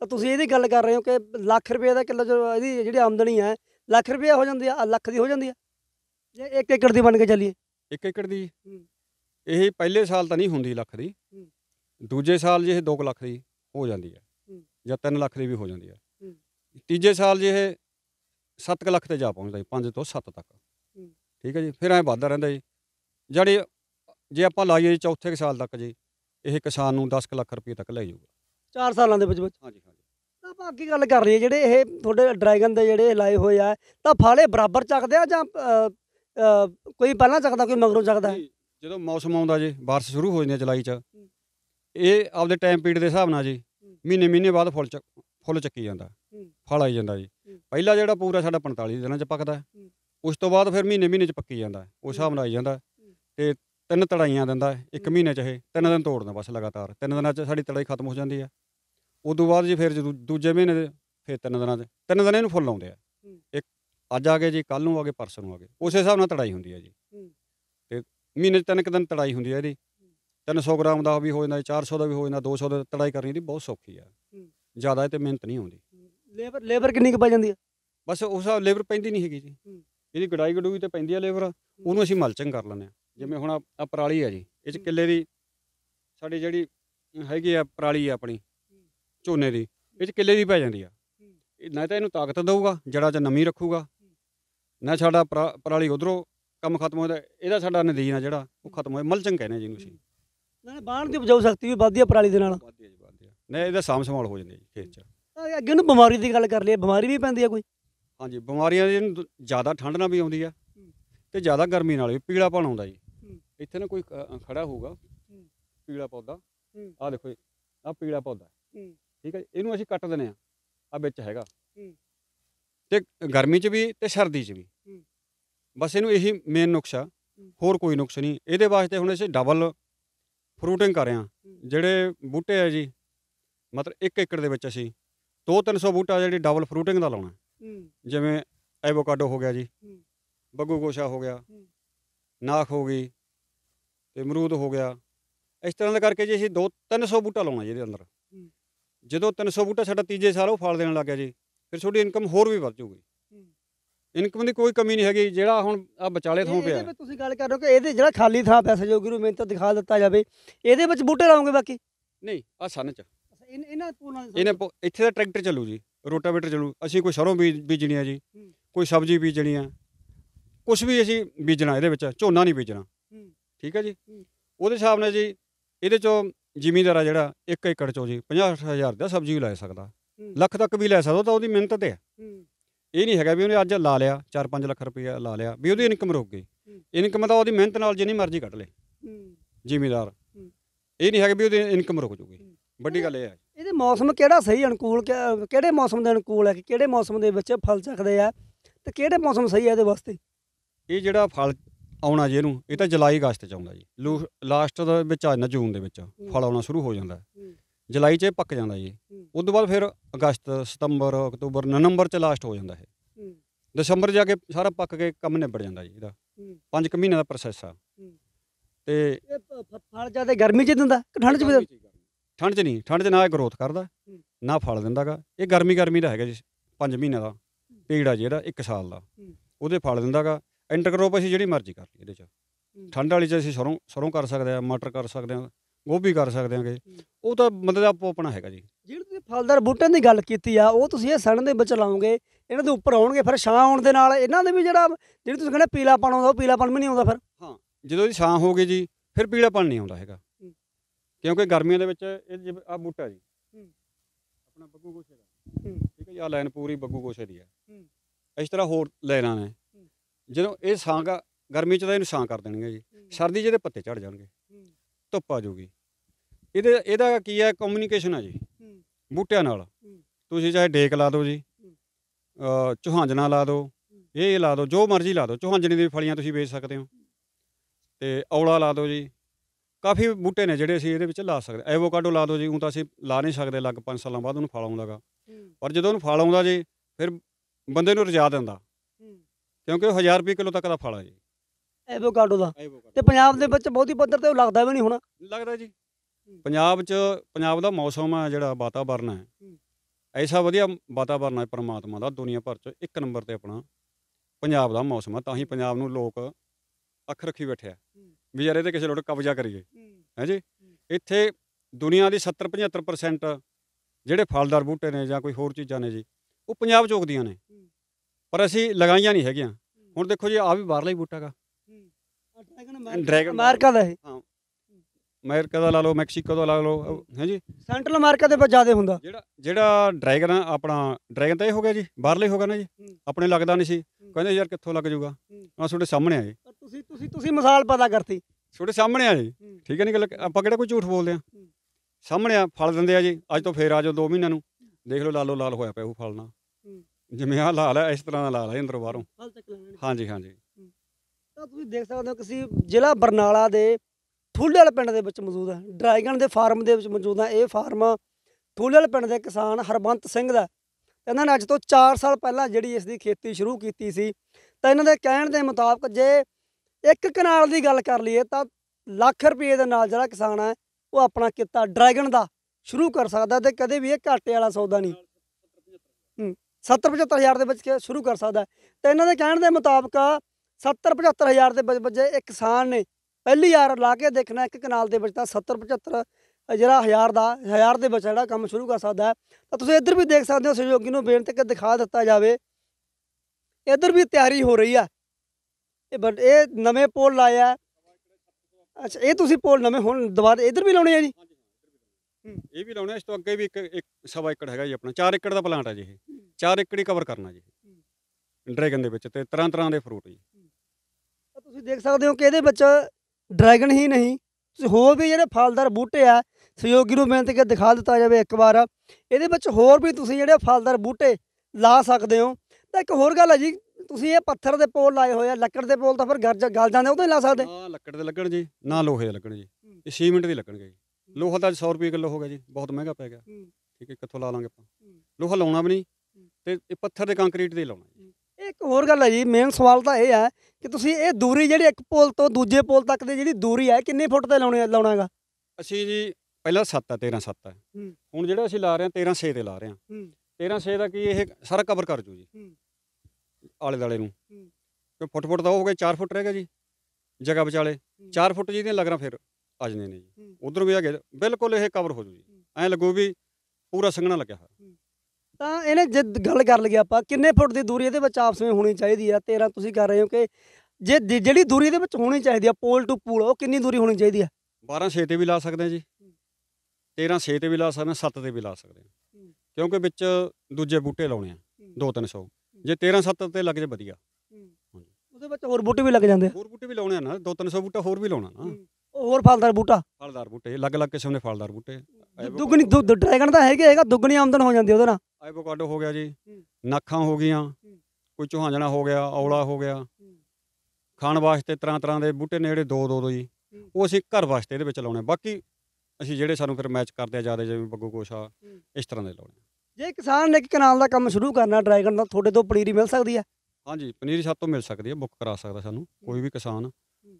S2: ਤਾਂ ਤੁਸੀਂ ਇਹਦੀ ਗੱਲ ਕਰ ਰਹੇ ਹੋ ਕਿ ਲੱਖ ਰੁਪਏ ਦਾ ਕਿੱਲੇ ਚ ਇਹਦੀ ਜਿਹੜੀ ਆਮਦਨੀ ਹੈ ਲੱਖ ਰੁਪਏ ਹੋ ਜਾਂਦੀ ਆ ਲੱਖ ਦੀ ਹੋ ਜਾਂਦੀ ਆ ਜੇ 1 ਏਕੜ ਦੀ ਬਣ ਕੇ ਚੱਲੀਏ
S1: 1 ਏਕੜ ਦੀ ਇਹ ਪਹਿਲੇ ਸਾਲ ਤਾਂ ਨਹੀਂ ਹੁੰਦੀ ਲੱਖ ਦੀ ਦੂਜੇ ਸਾਲ ਜੇ ਇਹ 2 ਲੱਖ ਦੀ ਹੋ ਜਾਂਦੀ ਆ ਜਾਂ 3 ਲੱਖ ਦੀ ਵੀ ਹੋ ਜਾਂਦੀ ਆ ਤੀਜੇ ਸਾਲ ਜੇ ਇਹ 7 ਲੱਖ ਤੇ ਜਾ ਪਹੁੰਚਦਾ ਜੀ 5 ਤੋਂ 7 ਤੱਕ
S3: ਠੀਕ
S1: ਹੈ ਜੀ ਫਿਰ ਐ ਵਾਧਾ ਰਹਿੰਦਾ ਜੀ ਜਿਹੜੇ ਜੇ ਆਪਾਂ ਲਾਈਏ ਜੀ ਚੌਥੇ ਸਾਲ ਤੱਕ ਜੀ ਇਹ ਕਿਸਾਨ ਨੂੰ 10 ਲੱਖ ਰੁਪਏ ਤੱਕ ਲੈ ਜਾਊਗਾ
S2: 4 ਸਾਲਾਂ ਦੇ ਵਿੱਚ ਵਿੱਚ ਹਾਂਜੀ ਹਾਂਜੀ ਆਪਾਂ ਅੱਗੇ ਗੱਲ ਕਰ ਲਈਏ ਜਿਹੜੇ ਇਹ ਤੁਹਾਡੇ ਡਰੈਗਨ ਦੇ ਜਿਹੜੇ ਲਾਏ ਹੋਏ ਆ ਤਾਂ ਫਾਲੇ ਬਰਾਬਰ ਚੱਕਦੇ ਆ ਜਾਂ ਕੋਈ ਪਹਿਲਾਂ ਚੱਕਦਾ ਕੋਈ ਮਗਰੋਂ ਚੱਕਦਾ
S1: ਜਦੋਂ ਮੌਸਮ ਆਉਂਦਾ ਜੇ ਬਾਰਿਸ਼ ਸ਼ੁਰੂ ਹੋ ਜਾਂਦੀ ਹੈ ਜੁਲਾਈ ਚ ਇਹ ਆਪਦੇ ਟਾਈਮ ਪੀਰੀਅਡ ਦੇ ਹਿਸਾਬ ਨਾਲ ਜੀ ਮਹੀਨੇ ਮਹੀਨੇ ਬਾਅਦ ਫੁੱਲ ਚੱਕ ਫੁੱਲ ਚੱਕੀ ਜਾਂਦਾ ਫਲ ਆਈ ਜਾਂਦਾ ਜੀ ਪਹਿਲਾ ਜਿਹੜਾ ਪੂਰਾ ਸਾਡਾ 45 ਦਿਨਾਂ ਚ ਪੱਕਦਾ ਉਸ ਤੋਂ ਬਾਅਦ ਫਿਰ ਮਹੀਨੇ ਮਹੀਨੇ ਚ ਪੱਕੀ ਜਾਂਦਾ ਉਸ ਹਿਸਾਬ ਨਾਲ ਆਈ ਜਾਂਦਾ ਤੇ ਤਿੰਨ ਤੜਾਈਆਂ ਦਿੰਦਾ ਇੱਕ ਮਹੀਨੇ ਚ ਇਹ ਤਿੰਨ ਦਿਨ ਤੋੜਦਾ ਬਸ ਲਗਾਤਾਰ ਤਿੰਨ ਦਿਨਾਂ ਚ ਸਾਡੀ ਤੜਾਈ ਖਤਮ ਹੋ ਜਾਂਦੀ ਹੈ ਉਦੋਂ ਬਾਅਦ ਜੀ ਫਿਰ ਜਦੋਂ ਦੂਜੇ ਮਹੀਨੇ ਦੇ ਫਿਰ ਤਿੰਨ ਦਿਨਾਂ ਦੇ ਤਿੰਨ ਦਿਨ ਇਹਨੂੰ ਫੁੱਲ ਆਉਂਦੇ ਆ ਇੱਕ ਅੱਜ ਆ ਗਏ ਜੀ ਕੱਲ ਨੂੰ ਆ ਗਏ ਪਰਸੋਂ ਨੂੰ ਆ ਗਏ ਉਸੇ ਹਿਸਾਬ ਨਾਲ ਤੜਾਈ ਹੁੰਦੀ ਆ ਜੀ ਤੇ ਮਹੀਨੇ 'ਚ ਤਿੰਨ ਕਿ ਦਿਨ ਤੜਾਈ ਹੁੰਦੀ ਆ ਇਹਦੀ 300 ਗ੍ਰਾਮ ਦਾ ਵੀ ਹੋ ਜਾਂਦਾ 400 ਦਾ ਵੀ ਹੋ ਜਾਂਦਾ 200 ਦਾ ਤੜਾਈ ਕਰਨੀ ਦੀ ਬਹੁਤ ਸੌਖੀ ਆ ਜ਼ਿਆਦਾ ਤੇ ਮਿਹਨਤ ਨਹੀਂ ਆਉਂਦੀ ਲੇਬਰ ਲੇਬਰ ਕਿੰਨੀ ਕੁ ਪੈ ਜਾਂਦੀ ਆ ਬਸ ਉਸ ਹਿਸਾਬ ਲੇਬਰ ਪੈਂਦੀ ਨਹੀਂ ਹੈਗੀ ਜੀ ਇਹਦੀ ਗੜਾਈ ਗੜੂਈ ਤੇ ਪੈਂਦੀ ਆ ਲੇਬਰ ਉਹਨੂੰ ਅਸੀਂ ਮਲਚਿੰਗ ਕਰ ਲੈਂਦੇ ਆ ਜਿਵੇਂ ਹੁਣ ਆ ਪਰਾਲੀ ਆ ਜੀ ਇਹ ਚ ਕਿੱਲੇ ਦੀ ਸਾਡੀ ਜਿਹੜੀ ਹੈਗੀ ਆ ਪਰਾਲੀ ਆ ਆਪਣੀ ਝੋਨੇ ਦੀ ਇਹ 'ਚ ਕਿੱਲੇ ਦੀ ਪੈ ਜਾਂਦੀ ਆ ਇਹ ਨਾ ਤਾਂ ਇਹਨੂੰ ਤਾਕਤ ਦਊਗਾ ਜੜਾ 'ਚ ਨਮੀ ਰੱਖੂਗਾ ਨਾ ਸਾਡਾ ਪਰਾਲੀ ਉਧਰੋਂ ਕੰਮ ਖਤਮ ਜਾਂਦਾ ਇਹਦਾ ਸਾਡਾ ਨਦੀਨ ਆ ਜਿਹੜਾ ਉਹ ਖਤਮ ਹੋਇਆ ਮਲਚੰਗ ਕਹਿੰਦੇ ਆ ਜਿਹਨੂੰ ਅਸੀਂ ਨਾ ਬਾਣ ਦੀ ਉਪਜਾਊ ਸ਼ਕਤੀ ਵੀ ਵਧਦੀ ਆ ਪਰਾਲੀ ਦੇ ਨਾਲ ਵੱਧਦੀ ਆ ਜੀ ਵੱਧਦੀ ਆ ਨਾ ਇਹਦਾ ਸਾਮ ਸੰਭਾਲ ਹੋ ਜਾਂਦੀ ਹੈ ਜੀ ਖੇਤ 'ਚ
S2: ਅੱਗੇ ਨੂੰ ਬਿਮਾਰੀ ਦੀ
S1: ਗੱਲ ਕਰ ਲਈਏ ਬਿਮਾਰੀ ਵੀ ਪੈਂਦੀ ਆ ਕੋਈ ਹਾਂਜੀ ਬਿਮਾਰੀਆਂ ਜਿਹਨੂੰ ਜ਼ਿਆਦਾ ਠੰਡ ਨਾਲ ਵੀ ਆਉਂਦੀ ਆ ਤੇ ਜ਼ਿਆਦਾ ਗਰਮੀ ਨਾਲ ਵੀ ਪੀਲਾ ਪਣ ਆਉਂਦਾ ਜੀ ਇੱਥੇ ਨਾ ਕੋਈ ਖੜਾ ਹੋਊਗਾ ਪੀਲਾ ਪੌਦਾ ਆਹ ਦੇਖੋ ਆ ਪੀਲਾ ਪੌਦਾ ਠੀਕ ਹੈ ਇਹਨੂੰ ਅਸੀਂ ਕੱਟ ਦਿੰਨੇ ਆ ਆ ਵਿੱਚ ਹੈਗਾ ਤੇ ਗਰਮੀ 'ਚ ਵੀ ਤੇ ਸਰਦੀ 'ਚ ਵੀ ਬਸ ਇਹਨੂੰ ਇਹੀ ਮੇਨ ਨੁਕਸਾ ਹੋਰ ਕੋਈ ਨੁਕਸ ਨਹੀਂ ਇਹਦੇ ਵਾਸਤੇ ਹੁਣ ਅਸੀਂ ਡਬਲ ਫਰੂਟਿੰਗ ਕਰ ਰਹੇ ਆ ਜਿਹੜੇ ਬੂਟੇ ਆ ਜੀ ਮਤਲਬ 1 ਏਕੜ ਦੇ ਵਿੱਚ ਅਸੀਂ 2-300 ਬੂਟਾ ਜਿਹੜੀ ਡਬਲ ਫਰੂਟਿੰਗ ਦਾ ਲਾਉਣਾ ਜਿਵੇਂ ਐਵੋਕਾਡੋ ਹੋ ਗਿਆ ਜੀ ਬੱਗੂ ਗੋਸ਼ਾ ਹੋ ਗਿਆ ਨਾਖ ਹੋ ਗਈ ਤੇ ਅਮਰੂਦ ਹੋ ਗਿਆ ਇਸ ਤਰ੍ਹਾਂ ਦਾ ਕਰਕੇ ਜੀ ਅਸੀਂ 2-300 ਬੂਟਾ ਲਾਉਣਾ ਜਿਹਦੇ ਅੰਦਰ ਜਦੋਂ 300 ਬੂਟਾ ਸਾਡਾ ਤੀਜੇ ਸਾਲ ਉਹ ਫਲ ਦੇਣ ਲੱਗ ਗਿਆ ਜੀ ਫਿਰ ਤੁਹਾਡੀ ਇਨਕਮ ਹੋਰ ਵੀ ਵੱਧ ਜੂਗੀ ਇਨਕਮ ਦੀ ਕੋਈ ਕਮੀ ਨਹੀਂ ਹੈਗੀ ਜਿਹੜਾ ਹੁਣ ਆ ਵਿਚਾਲੇ ਥੋਂ ਪਿਆ ਇਹਦੇ ਵਿੱਚ
S2: ਤੁਸੀਂ ਗੱਲ ਕਰ ਰਹੇ ਹੋ ਕਿ ਇਹਦੇ ਜਿਹੜਾ ਖਾਲੀ ਥਾਂ ਪਿਆ ਸਹਿਯੋਗੀ ਨੂੰ ਮੈਨੂੰ ਤਾਂ ਦਿਖਾ ਦਿੱਤਾ ਜਾਵੇ ਇਹਦੇ ਵਿੱਚ ਬੂਟੇ
S1: ਲਾਉਂਗੇ ਬਾਕੀ ਨਹੀਂ ਆ ਸਨ ਚ ਇਹਨਾਂ ਇਹਨੇ ਇੱਥੇ ਦਾ ਟਰੈਕਟਰ ਚੱਲੂ ਜੀ ਰੋਟਾਵੇਟਰ ਚੱਲੂ ਅਸੀਂ ਕੋਈ ਸਰੋਂ ਬੀਜਣੀ ਆ ਜੀ ਕੋਈ ਸਬਜ਼ੀ ਬੀਜਣੀ ਆ ਕੁਝ ਵੀ ਅਸੀਂ ਬੀਜਣਾ ਇਹਦੇ ਵਿੱਚ ਝੋਨਾ ਨਹੀਂ ਬੀਜਣਾ ਠੀਕ ਹੈ ਜੀ ਉਹਦੇ ਹਿਸਾਬ ਨਾਲ ਜੀ ਇਹਦੇ ਚੋਂ ਜ਼ਿਮੀਂਦਾਰ ਆ ਜਿਹੜਾ 1 ਏਕੜ ਚੋਂ ਜੀ 50000 ਦਾ ਸਬਜ਼ੀ ਲੈ ਸਕਦਾ ਲੱਖ ਤੱਕ ਵੀ ਲੈ ਸਕਦਾ ਤਾਂ ਉਹਦੀ ਮਿਹਨਤ ਤੇ ਹੈ ਇਹ ਨਹੀਂ ਹੈਗਾ ਵੀ ਉਹਨੇ ਅੱਜ ਲਾ ਲਿਆ 4-5 ਲੱਖ ਰੁਪਏ ਲਾ ਲਿਆ ਵੀ ਉਹਦੀ ਇਨਕਮ ਰੁਕ ਗਈ ਇਨਕਮ ਤਾਂ ਉਹਦੀ ਮਿਹਨਤ ਨਾਲ ਜਿੰਨੀ ਮਰਜ਼ੀ ਕੱਢ ਲੇ ਜ਼ਿਮੀਂਦਾਰ ਇਹ ਨਹੀਂ ਹੈਗਾ ਵੀ ਉਹਦੀ ਇਨਕਮ ਰੁਕ ਜੂਗੀ ਵੱਡੀ ਗੱਲ ਇਹ ਹੈ
S2: ਇਹਦੇ ਮੌਸਮ ਕਿਹੜਾ ਸਹੀ ਅਨੁਕੂਲ ਕਿਹੜੇ ਮੌਸਮ ਦੇ ਅਨੁਕੂਲ ਹੈ ਕਿ ਕਿਹੜੇ ਮੌਸਮ ਦੇ ਵਿੱਚ ਫਲ ਚੱਕਦੇ ਆ ਤੇ ਕਿਹੜੇ ਮੌਸਮ ਸਹੀ ਹੈ ਇਹਦੇ ਵਾਸਤੇ
S1: ਇਹ ਜਿਹੜਾ ਫਲ ਆਉਣਾ ਜੇ ਇਹਨੂੰ ਇਹ ਤਾਂ ਜੁਲਾਈ ਅਗਸਤ ਚ ਆਉਂਦਾ ਜੀ ਲਾਸਟ ਦੇ ਵਿੱਚ ਆ ਜਾਂਦਾ ਜੂਨ ਦੇ ਵਿੱਚ ਫਲ ਆਉਣਾ ਸ਼ੁਰੂ ਹੋ ਜਾਂਦਾ ਜੁਲਾਈ ਚ ਇਹ ਪੱਕ ਜਾਂਦਾ ਜੀ ਉਸ ਤੋਂ ਬਾਅਦ ਫਿਰ ਅਗਸਤ ਸਤੰਬਰ ਅਕਤੂਬਰ ਨਵੰਬਰ ਚ ਲਾਸਟ ਹੋ ਜਾਂਦਾ ਇਹ ਦਸੰਬਰ ਜਾ ਕੇ ਸਾਰਾ ਪੱਕ ਕੇ ਕੰਮ ਨਿਬੜ ਜਾਂਦਾ ਜੀ ਇਹਦਾ ਪੰਜ ਕੁ ਮਹੀਨੇ ਦਾ ਪ੍ਰੋਸੈਸ ਆ ਤੇ
S2: ਫਲ ਜਿਆਦਾ ਗਰਮੀ ਚ ਦਿੰਦਾ ਠੰਡ ਚ
S1: ਵੀ ਠੰਡ ਚ ਨਹੀਂ ਠੰਡ ਚ ਨਾ ਗਰੋਥ ਕਰਦਾ ਨਾ ਫਲ ਦਿੰਦਾਗਾ ਇਹ ਗਰਮੀ ਗਰਮੀ ਦਾ ਹੈਗਾ ਜੀ 5 ਮਹੀਨੇ ਦਾ ਪੀੜਾ ਜਿਹੜਾ 1 ਸਾਲ ਦਾ ਉਹਦੇ ਫਲ ਦਿੰਦਾਗਾ ਇੰਟਰਕ੍ਰੋਪ ਅਸੀਂ ਜਿਹੜੀ ਮਰਜ਼ੀ ਕਰ ਲਈ ਇਹਦੇ 'ਚ ਠੰਡ ਵਾਲੀ 'ਚ ਅਸੀਂ ਸਰੋਂ ਸਰੋਂ ਕਰ ਸਕਦੇ ਆ ਮਟਰ ਕਰ ਸਕਦੇ ਆ ਗੋਭੀ ਕਰ ਸਕਦੇ ਆਗੇ ਉਹ ਤਾਂ ਬੰਦੇ ਦਾ ਆਪੋ ਆਪਣਾ ਹੈਗਾ ਜੀ ਜਿਹੜੇ
S2: ਤੁਸੀਂ ਫਲਦਾਰ ਬੂਟਿਆਂ ਦੀ ਗੱਲ ਕੀਤੀ ਆ ਉਹ ਤੁਸੀਂ ਇਹ ਸਣ ਦੇ ਵਿੱਚ ਲਾਉਂਗੇ ਇਹਨਾਂ ਦੇ ਉੱਪਰ ਆਉਣਗੇ ਫਿਰ ਛਾਂ ਆਉਣ ਦੇ ਨਾਲ ਇਹਨਾਂ ਦੇ ਵੀ ਜਿਹੜਾ ਜਿਹੜੀ ਤੁਸੀਂ ਕਹਿੰਦੇ ਪੀਲਾ ਪਣ ਆਉਂਦਾ
S1: ਉਹ ਪੀਲਾ ਪਣ ਵੀ ਨਹੀਂ ਆਉਂਦਾ ਫਿਰ ਹਾਂ ਜਦੋਂ ਇਹ ਛਾਂ ਹੋ ਗਈ ਜੀ ਫਿਰ ਪੀਲਾ ਪਣ ਨਹੀਂ ਆਉਂਦਾ ਹੈਗਾ ਕਿਉਂਕਿ ਗਰਮੀਆਂ ਦੇ ਵਿੱਚ ਇਹ ਆ ਬੂਟਾ ਜੀ ਆਪਣਾ ਬੱਗੂ ਗੋਸ਼ੇ ਦਾ ਠੀਕ ਹੈ ਜੀ ਆ ਲਾਈਨ ਪੂਰੀ ਬੱਗੂ ਗੋਸ਼ੇ ਦੀ ਹੈ ਇਸ ਤਰ੍ਹਾਂ ਹੋਰ ਲਾਈਨਾਂ ਨੇ ਜਦੋਂ ਇਹ ਸਾਂਗ ਗਰਮੀ ਚ ਤਾਂ ਇਹਨੂੰ ਸਾਂ ਕਰ ਦੇਣਗੇ ਜੀ ਸਰਦੀ ਜਿਹਦੇ ਪੱਤੇ ਝੜ ਜਾਣਗੇ ਧੁੱਪ ਆ ਜੂਗੀ ਇਹਦੇ ਇਹਦਾ ਕੀ ਹੈ ਕਮਿਊਨੀਕੇਸ਼ਨ ਆ ਜੀ ਬੂਟਿਆਂ ਨਾਲ ਤੁਸੀਂ ਚਾਹੇ ਡੇਕ ਲਾ ਦਿਓ ਜੀ ਚੁਹਾਂਜਣਾ ਲਾ ਦਿਓ ਇਹ ਲਾ ਦਿਓ ਜੋ ਮਰਜ਼ੀ ਲਾ ਦਿਓ ਚੁਹਾਂਜਣੇ ਦੀ ਫਲੀਆਂ ਤੁਸੀਂ ਵੇਚ ਸਕਦੇ ਹੋ ਤੇ ਔਲਾ ਲਾ ਦਿਓ ਜੀ ਕਾਫੀ ਬੂਟੇ ਨੇ ਜਿਹੜੇ ਅਸੀਂ ਇਹਦੇ ਵਿੱਚ ਲਾ ਸਕਦੇ ਐਵੋਕਾਡੋ ਲਾ ਦਿਓ ਜੀ ਉਹ ਤਾਂ ਅਸੀਂ ਲਾ ਨਹੀਂ ਸਕਦੇ ਲੱਗ 5 ਸਾਲਾਂ ਬਾਅਦ ਉਹਨੂੰ ਫਲ ਆਉਂਦਾਗਾ ਪਰ ਜਦੋਂ ਉਹਨੂੰ ਫਲ ਆਉਂਦਾ ਜੀ ਫਿਰ ਬੰਦੇ ਨੂੰ ਰਜਾ ਦਿੰਦਾ ਕਿਉਂਕਿ ਉਹ 1000 ਰੁਪਏ ਕਿਲੋ ਤੱਕ ਦਾ ਫਲ ਆ ਜੀ
S2: ਐਵੋਕਾਡੋ ਦਾ ਤੇ ਪੰਜਾਬ ਦੇ ਵਿੱਚ ਬਹੁਤੀ ਪੱਧਰ ਤੇ ਉਹ ਲੱਗਦਾ ਵੀ ਨਹੀਂ ਹੋਣਾ
S1: ਲੱਗਦਾ ਜੀ ਪੰਜਾਬ 'ਚ ਪੰਜਾਬ ਦਾ ਮੌਸਮ ਹੈ ਜਿਹੜਾ ਵਾਤਾਵਰਨ ਹੈ ਐਸਾ ਵਧੀਆ ਵਾਤਾਵਰਨ ਹੈ ਪਰਮਾਤਮਾ ਦਾ ਦੁਨੀਆ ਭਰ 'ਚ ਇੱਕ ਨੰਬਰ ਤੇ ਆਪਣਾ ਪੰਜਾਬ ਦਾ ਮੌਸਮ ਹੈ ਤਾਂ ਹੀ ਪੰਜਾਬ ਨੂੰ ਲੋਕ ਅੱਖ ਰੱਖੀ ਬੈਠਿਆ ਵਿਚਾਰੇ ਤੇ ਕਿਸੇ ਲੋਟ ਕਬਜ਼ਾ ਕਰੀਏ ਹੈ ਜੀ ਇੱਥੇ ਦੁਨੀਆ ਦੀ 70 75% ਜਿਹੜੇ ਫਲਦਾਰ ਬੂਟੇ ਨੇ ਜਾਂ ਕੋਈ ਹੋਰ ਚੀਜ਼ਾਂ ਨੇ ਜੀ ਉਹ ਪੰਜਾਬ 'ਚ ਉਗਦੀਆਂ ਨੇ ਪਰ ਅਸੀਂ ਲਗਾਈਆਂ ਨਹੀਂ ਹੈਗੀਆਂ ਹੁਣ ਦੇਖੋ ਜੀ ਆ ਵੀ ਬਾਹਰਲਾ ਹੀ ਬੂਟਾ ਗਾ ਡਰੈਗਨ ਅਮਰੀਕਾ ਦਾ ਹੈ ਹਾਂ ਅਮਰੀਕਾ ਦਾ ਲਾ ਲਓ ਮੈਕਸੀਕੋ ਦਾ ਲਾ ਲਓ ਹੈ ਜੀ
S2: ਸੈਂਟਰਲ ਅਮਰੀਕਾ ਦੇ ਵਿੱਚ ਜ਼ਿਆਦਾ ਹੁੰਦਾ ਜਿਹੜਾ
S1: ਜਿਹੜਾ ਡਰੈਗਨ ਆਪਣਾ ਡਰੈਗਨ ਤਾਂ ਇਹ ਹੋ ਗਿਆ ਜੀ ਬਾਹਰਲੇ ਹੋ ਗਿਆ ਨਾ ਜੀ ਆਪਣੇ ਲੱਗਦਾ ਨਹੀਂ ਸੀ ਕਹਿੰਦੇ ਯਾਰ ਕਿੱਥੋਂ ਲੱਗ ਜਾਊਗਾ ਆ ਤੁਹਾਡੇ ਸਾਹਮਣੇ ਆਏ ਤੁਸੀਂ ਤੁਸੀਂ ਤੁਸੀਂ ਮਿਸਾਲ ਪਤਾ ਕਰਤੀ ਤੁਹਾਡੇ ਸਾਹਮਣੇ ਆ ਜੀ ਠੀਕ ਹੈ ਨਹੀਂ ਗੱਲ ਆਪਾਂ ਕਿਹੜਾ ਕੋਈ ਝੂਠ ਬੋਲਦੇ ਆ ਸਾਹਮਣੇ ਆ ਫਲ ਦਿੰਦੇ ਆ ਜੀ ਅੱਜ ਤੋਂ ਫੇਰ ਆ ਜਾਓ 2 ਮਹੀਨਿਆਂ ਨੂੰ ਦੇਖ ਲਓ ਲਾਲੋ ਲਾਲ ਹੋਇਆ ਪਿਆ ਉਹ ਫਲ ਨਾ ਜਿਵੇਂ ਆ ਲਾ ਹੈ ਇਸ ਤਰ੍ਹਾਂ ਦਾ ਲਾ ਹੈ ਅੰਦਰ ਬਾਹਰੋਂ ਹਾਂਜੀ ਹਾਂਜੀ
S2: ਤਾਂ ਤੁਸੀਂ ਦੇਖ ਸਕਦੇ ਹੋ ਕਿਸੇ ਜ਼ਿਲ੍ਹਾ ਬਰਨਾਲਾ ਦੇ ਥੂਲੇ ਵਾਲੇ ਪਿੰਡ ਦੇ ਵਿੱਚ ਮੌਜੂਦ ਹੈ ਡਰਾਈਗਨ ਦੇ ਫਾਰਮ ਦੇ ਵਿੱਚ ਮੌਜੂਦ ਹੈ ਇਹ ਫਾਰਮ ਥੂਲੇ ਵਾਲੇ ਪਿੰਡ ਦੇ ਕਿਸਾਨ ਹਰਬੰਤ ਸਿੰਘ ਦਾ ਇਹਨਾਂ ਨੇ ਅੱਜ ਤੋਂ 4 ਸਾਲ ਪਹਿਲਾਂ ਜਿਹੜੀ ਇਸ ਦੀ ਖੇਤੀ ਸ਼ੁਰੂ ਕੀਤੀ ਸੀ ਤਾਂ ਇਹਨਾਂ ਦੇ ਕਹਿਣ ਦੇ ਮੁਤਾਬਕ ਜੇ ਇੱਕ ਕਨਾਲ ਦੀ ਗੱਲ ਕਰ ਲਈਏ ਤਾਂ ਲੱਖ ਰੁਪਏ ਦੇ ਨਾਲ ਜਿਹੜਾ ਕਿਸਾਨ ਹੈ ਉਹ ਆਪਣਾ ਕਿੱਤਾ ਡਰੈਗਨ ਦਾ ਸ਼ੁਰੂ ਕਰ ਸਕਦਾ ਤੇ ਕਦੇ ਵੀ ਇਹ ਘਾਟੇ ਵਾਲਾ ਸੌਦਾ ਨਹੀਂ ਹੂੰ 70 75000 ਦੇ ਵਿੱਚ ਸ਼ੁਰੂ ਕਰ ਸਕਦਾ ਤੇ ਇਹਨਾਂ ਦੇ ਕਹਿਣ ਦੇ ਮੁਤਾਬਕ 70 75000 ਦੇ ਵਿੱਚ ਇੱਕ ਕਿਸਾਨ ਨੇ ਪਹਿਲੀ ਵਾਰ ਲਾ ਕੇ ਦੇਖਣਾ ਇੱਕ ਕਨਾਲ ਦੇ ਵਿੱਚ ਤਾਂ 70 75 ਜਿਹੜਾ ਹਜ਼ਾਰ ਦਾ ਹਜ਼ਾਰ ਦੇ ਵਿੱਚ ਜਿਹੜਾ ਕੰਮ ਸ਼ੁਰੂ ਕਰ ਸਕਦਾ ਤਾਂ ਤੁਸੀਂ ਇੱਧਰ ਵੀ ਦੇਖ ਸਕਦੇ ਹੋ ਸਹਿਯੋਗੀ ਨੂੰ ਬੇਨਤੀ ਕਰ ਦਿਖਾ ਦਿੱਤਾ ਜਾਵੇ ਇੱਧਰ ਵੀ ਤਿਆਰੀ ਹੋ ਰਹੀ ਆ ਇਹ ਬਟ ਇਹ ਨਵੇਂ ਪੋਲ ਲਾਇਆ ਅੱਛਾ ਇਹ ਤੁਸੀਂ ਪੋਲ ਨਵੇਂ ਹੁਣ ਦੁਬਾਰਾ ਇੱਧਰ ਵੀ ਲਾਉਣੇ ਆ ਜੀ
S1: ਇਹ ਵੀ ਲਾਉਣੇ ਇਸ ਤੋਂ ਅੱਗੇ ਵੀ ਇੱਕ 1 ਸਵਾ ਏਕੜ ਹੈਗਾ ਜੀ ਆਪਣਾ 4 ਏਕੜ ਦਾ ਪਲਾਂਟ ਆ ਜੀ ਇਹ 4 ਏਕੜ ਹੀ ਕਵਰ ਕਰਨਾ ਜੀ ਡਰੈਗਨ ਦੇ ਵਿੱਚ ਤੇ ਤਰ੍ਹਾਂ ਤਰ੍ਹਾਂ ਦੇ ਫਰੂਟ ਜੀ
S2: ਤੁਸੀਂ ਦੇਖ ਸਕਦੇ ਹੋ ਕਿ ਇਹਦੇ ਵਿੱਚ ਡਰੈਗਨ ਹੀ ਨਹੀਂ ਤੁਸੀਂ ਹੋਰ ਵੀ ਜਿਹੜੇ ਫਲਦਾਰ ਬੂਟੇ ਆ ਸਹਿਯੋਗੀ ਨੂੰ ਬੇਨਤੀ ਕੇ ਦਿਖਾ ਦਿੱਤਾ ਜਾਵੇ ਇੱਕ ਵਾਰ ਇਹਦੇ ਵਿੱਚ ਹੋਰ ਵੀ ਤੁਸੀਂ ਜਿਹੜੇ ਫਲਦਾਰ ਬੂਟੇ ਲਾ ਸਕਦੇ ਹੋ ਤਾਂ ਇੱਕ ਹੋਰ ਗੱਲ ਹੈ ਜੀ ਤੁਸੀਂ ਇਹ ਪੱਥਰ ਦੇ ਪੋਲ ਲਾਏ ਹੋਏ ਆ ਲੱਕੜ ਦੇ ਪੋਲ ਤਾਂ ਫਿਰ ਗਰਜ ਗਲ ਜਾਂਦੇ ਉਹ ਤਾਂ ਲਾ ਸਕਦੇ ਹਾਂ
S1: ਲੱਕੜ ਦੇ ਲੱਗਣ ਜੀ ਨਾ ਲੋਹੇ ਦੇ ਲੱਗਣ ਜੀ ਇਹ 6 ਮਿੰਟ ਦੇ ਲੱਗਣਗੇ ਜੀ ਲੋਹਾ ਤਾਂ 100 ਰੁਪਏ ਕਿਲੋ ਹੋ ਗਿਆ ਜੀ ਬਹੁਤ ਮਹਿੰਗਾ ਪੈ ਗਿਆ ਠੀਕ ਹੈ ਕਿੱਥੋਂ ਲਾ ਲਾਂਗੇ ਆਪਾਂ ਲੋਹਾ ਲਾਉਣਾ ਵੀ ਨਹੀਂ ਤੇ ਇਹ ਪੱਥਰ ਤੇ ਕੰਕਰੀਟ ਦੇ ਲਾਉਣਾ
S2: ਇੱਕ ਹੋਰ ਗੱਲ ਹੈ ਜੀ ਮੇਨ ਸਵਾਲ ਤਾਂ ਇਹ ਹੈ ਕਿ ਤੁਸੀਂ ਇਹ ਦੂਰੀ ਜਿਹੜੀ ਇੱਕ ਪੁਲ ਤੋਂ ਦੂਜੇ ਪੁਲ ਤੱਕ ਦੀ ਜਿਹੜੀ ਦੂਰੀ ਹੈ ਕਿੰਨੇ ਫੁੱਟ ਤੇ ਲਾਉਣੇ ਲਾਉਣਾਗਾ
S1: ਅਸੀਂ ਜੀ ਪਹਿਲਾਂ 7 ਆ 13 7 ਆ ਹੁਣ ਜਿਹੜਾ ਅਸੀਂ ਲਾ ਰਹੇ ਹਾਂ 13 6 ਤੇ ਲਾ ਰਹੇ ਹਾਂ 13 6 ਦਾ ਕੀ ਇਹ ਸਾਰਾ ਕਵਰ ਕਰ ਜੂ ਜੀ ਆਲੇ ਦਾਲੇ ਨੂੰ ਕਿਉਂ ਫੁੱਟ ਫੁੱਟ ਦਾ ਹੋ ਗਿਆ 4 ਫੁੱਟ ਰਹਿ ਗਿਆ ਜੀ ਜਗ੍ਹਾ ਵਿਚਾਲੇ 4 ਫੁੱਟ ਜੀ ਦੀਆਂ ਲੱਗਣਾ ਫਿਰ ਆ ਜਨੇ ਨੇ ਜੀ ਉਧਰ ਵੀ ਆ ਗਿਆ ਬਿਲਕੁਲ ਇਹ ਕਵਰ ਹੋ ਜੂ ਜੀ ਐ ਲੱਗੂ ਵੀ ਪੂਰਾ ਸੰਘਣਾ ਲੱਗਿਆ ਹੋਇਆ
S2: ਤਾਂ ਇਹਨੇ ਜੇ ਗੱਲ ਕਰ ਲਈ ਆਪਾਂ ਕਿੰਨੇ ਫੁੱਟ ਦੀ ਦੂਰੀ ਇਹਦੇ ਵਿੱਚ ਆਪਸ ਵਿੱਚ ਹੋਣੀ ਚਾਹੀਦੀ ਆ 13 ਤੁਸੀਂ ਕਰ ਰਹੇ ਹੋ ਕਿ ਜੇ ਜਿਹੜੀ ਦੂਰੀ ਦੇ ਵਿੱਚ ਹੋਣੀ ਚਾਹੀਦੀ ਆ ਪੋਲ ਟੂ ਪੂਲ ਉਹ ਕਿੰਨੀ ਦੂਰੀ ਹੋਣੀ ਚਾਹੀਦੀ ਆ
S1: 12 6 ਤੇ ਵੀ ਲਾ ਸਕਦੇ ਆ ਜੀ 13 6 ਤੇ ਵੀ ਲਾ ਸਕਦੇ ਆ 7 ਤੇ ਵੀ ਲਾ ਸਕਦੇ ਆ ਕਿਉਂਕਿ ਵਿੱਚ ਦੂਜੇ ਬੂਟੇ ਲਾਉਣੇ ਆ 2 300 ਜੇ 13 7 ਤੇ ਲੱਗ ਜੇ ਵਧੀਆ
S2: ਉਹਦੇ ਵਿੱਚ ਹੋਰ ਬੂਟੇ ਵੀ ਲੱਗ ਜਾਂਦੇ ਆ ਹੋਰ
S1: ਬੂਟੇ ਵੀ ਲਾਉਣੇ ਆ ਨਾ 2 300 ਬੂਟਾ ਹੋਰ ਵੀ ਲਾਉਣਾ ਨਾ
S2: ਹੋਰ ਫਲਦਾਰ ਬੂਟਾ
S1: ਫਲਦਾਰ ਬੂਟੇ ਅਲੱਗ-ਅਲੱਗ ਕਿਸਮ ਦੇ ਫਲਦਾਰ ਬੂਟੇ ਦੁੱਗਣੀ
S2: ਡਰੈਗਨ ਤਾਂ ਹੈਗੇ ਹੈਗਾ ਦੁੱਗਣੀ ਆਮਦਨ ਹੋ ਜਾਂਦੀ ਉਹਦੇ ਨਾਲ
S1: ਐਵੋਕਾਡੋ ਹੋ ਗਿਆ ਜੀ ਨੱਖਾਂ ਹੋ ਗਈਆਂ ਕੋਈ ਜਣਾ ਹੋ ਗਿਆ ਔਲਾ ਹੋ ਗਿਆ ਖਾਣ ਵਾਸਤੇ ਤਰ੍ਹਾਂ ਤਰ੍ਹਾਂ ਦੇ ਬੂਟੇ ਨੇ ਜਿਹੜੇ ਦੋ ਦੋ ਦੋ ਜੀ ਉਹ ਅਸੀਂ ਘਰ ਵਾਸਤੇ ਇਹਦੇ ਵਿੱਚ ਲਾਉਣੇ ਬਾਕੀ ਅਸੀਂ ਜਿਹੜੇ ਸਾਨੂੰ ਫਿਰ ਮੈਚ ਕਰਦੇ ਆ ਜਿਆਦਾ ਜਿਵੇਂ ਬੱਗੂ ਕੋਸ਼ਾ ਇਸ ਤਰ੍ਹਾਂ ਦੇ ਲਾਉਣੇ
S2: ਜੇ ਕਿਸਾਨ ਨੇ ਇੱਕ ਕਨਾਲ ਦਾ ਕੰਮ ਸ਼ੁਰੂ ਕਰਨਾ ਡਰੈਗਨ ਦਾ ਤੁਹਾਡੇ ਤੋਂ ਪਨੀਰੀ ਮਿਲ ਸਕਦੀ ਹੈ
S1: ਹਾਂਜੀ ਪਨੀਰੀ ਸਾਤੋਂ ਤੋਂ ਮਿਲ ਸਕਦੀ ਹੈ ਬੁੱਕ ਕਰਾ ਸਕਦਾ ਸਾਨੂੰ ਕੋਈ ਵੀ ਕਿਸਾਨ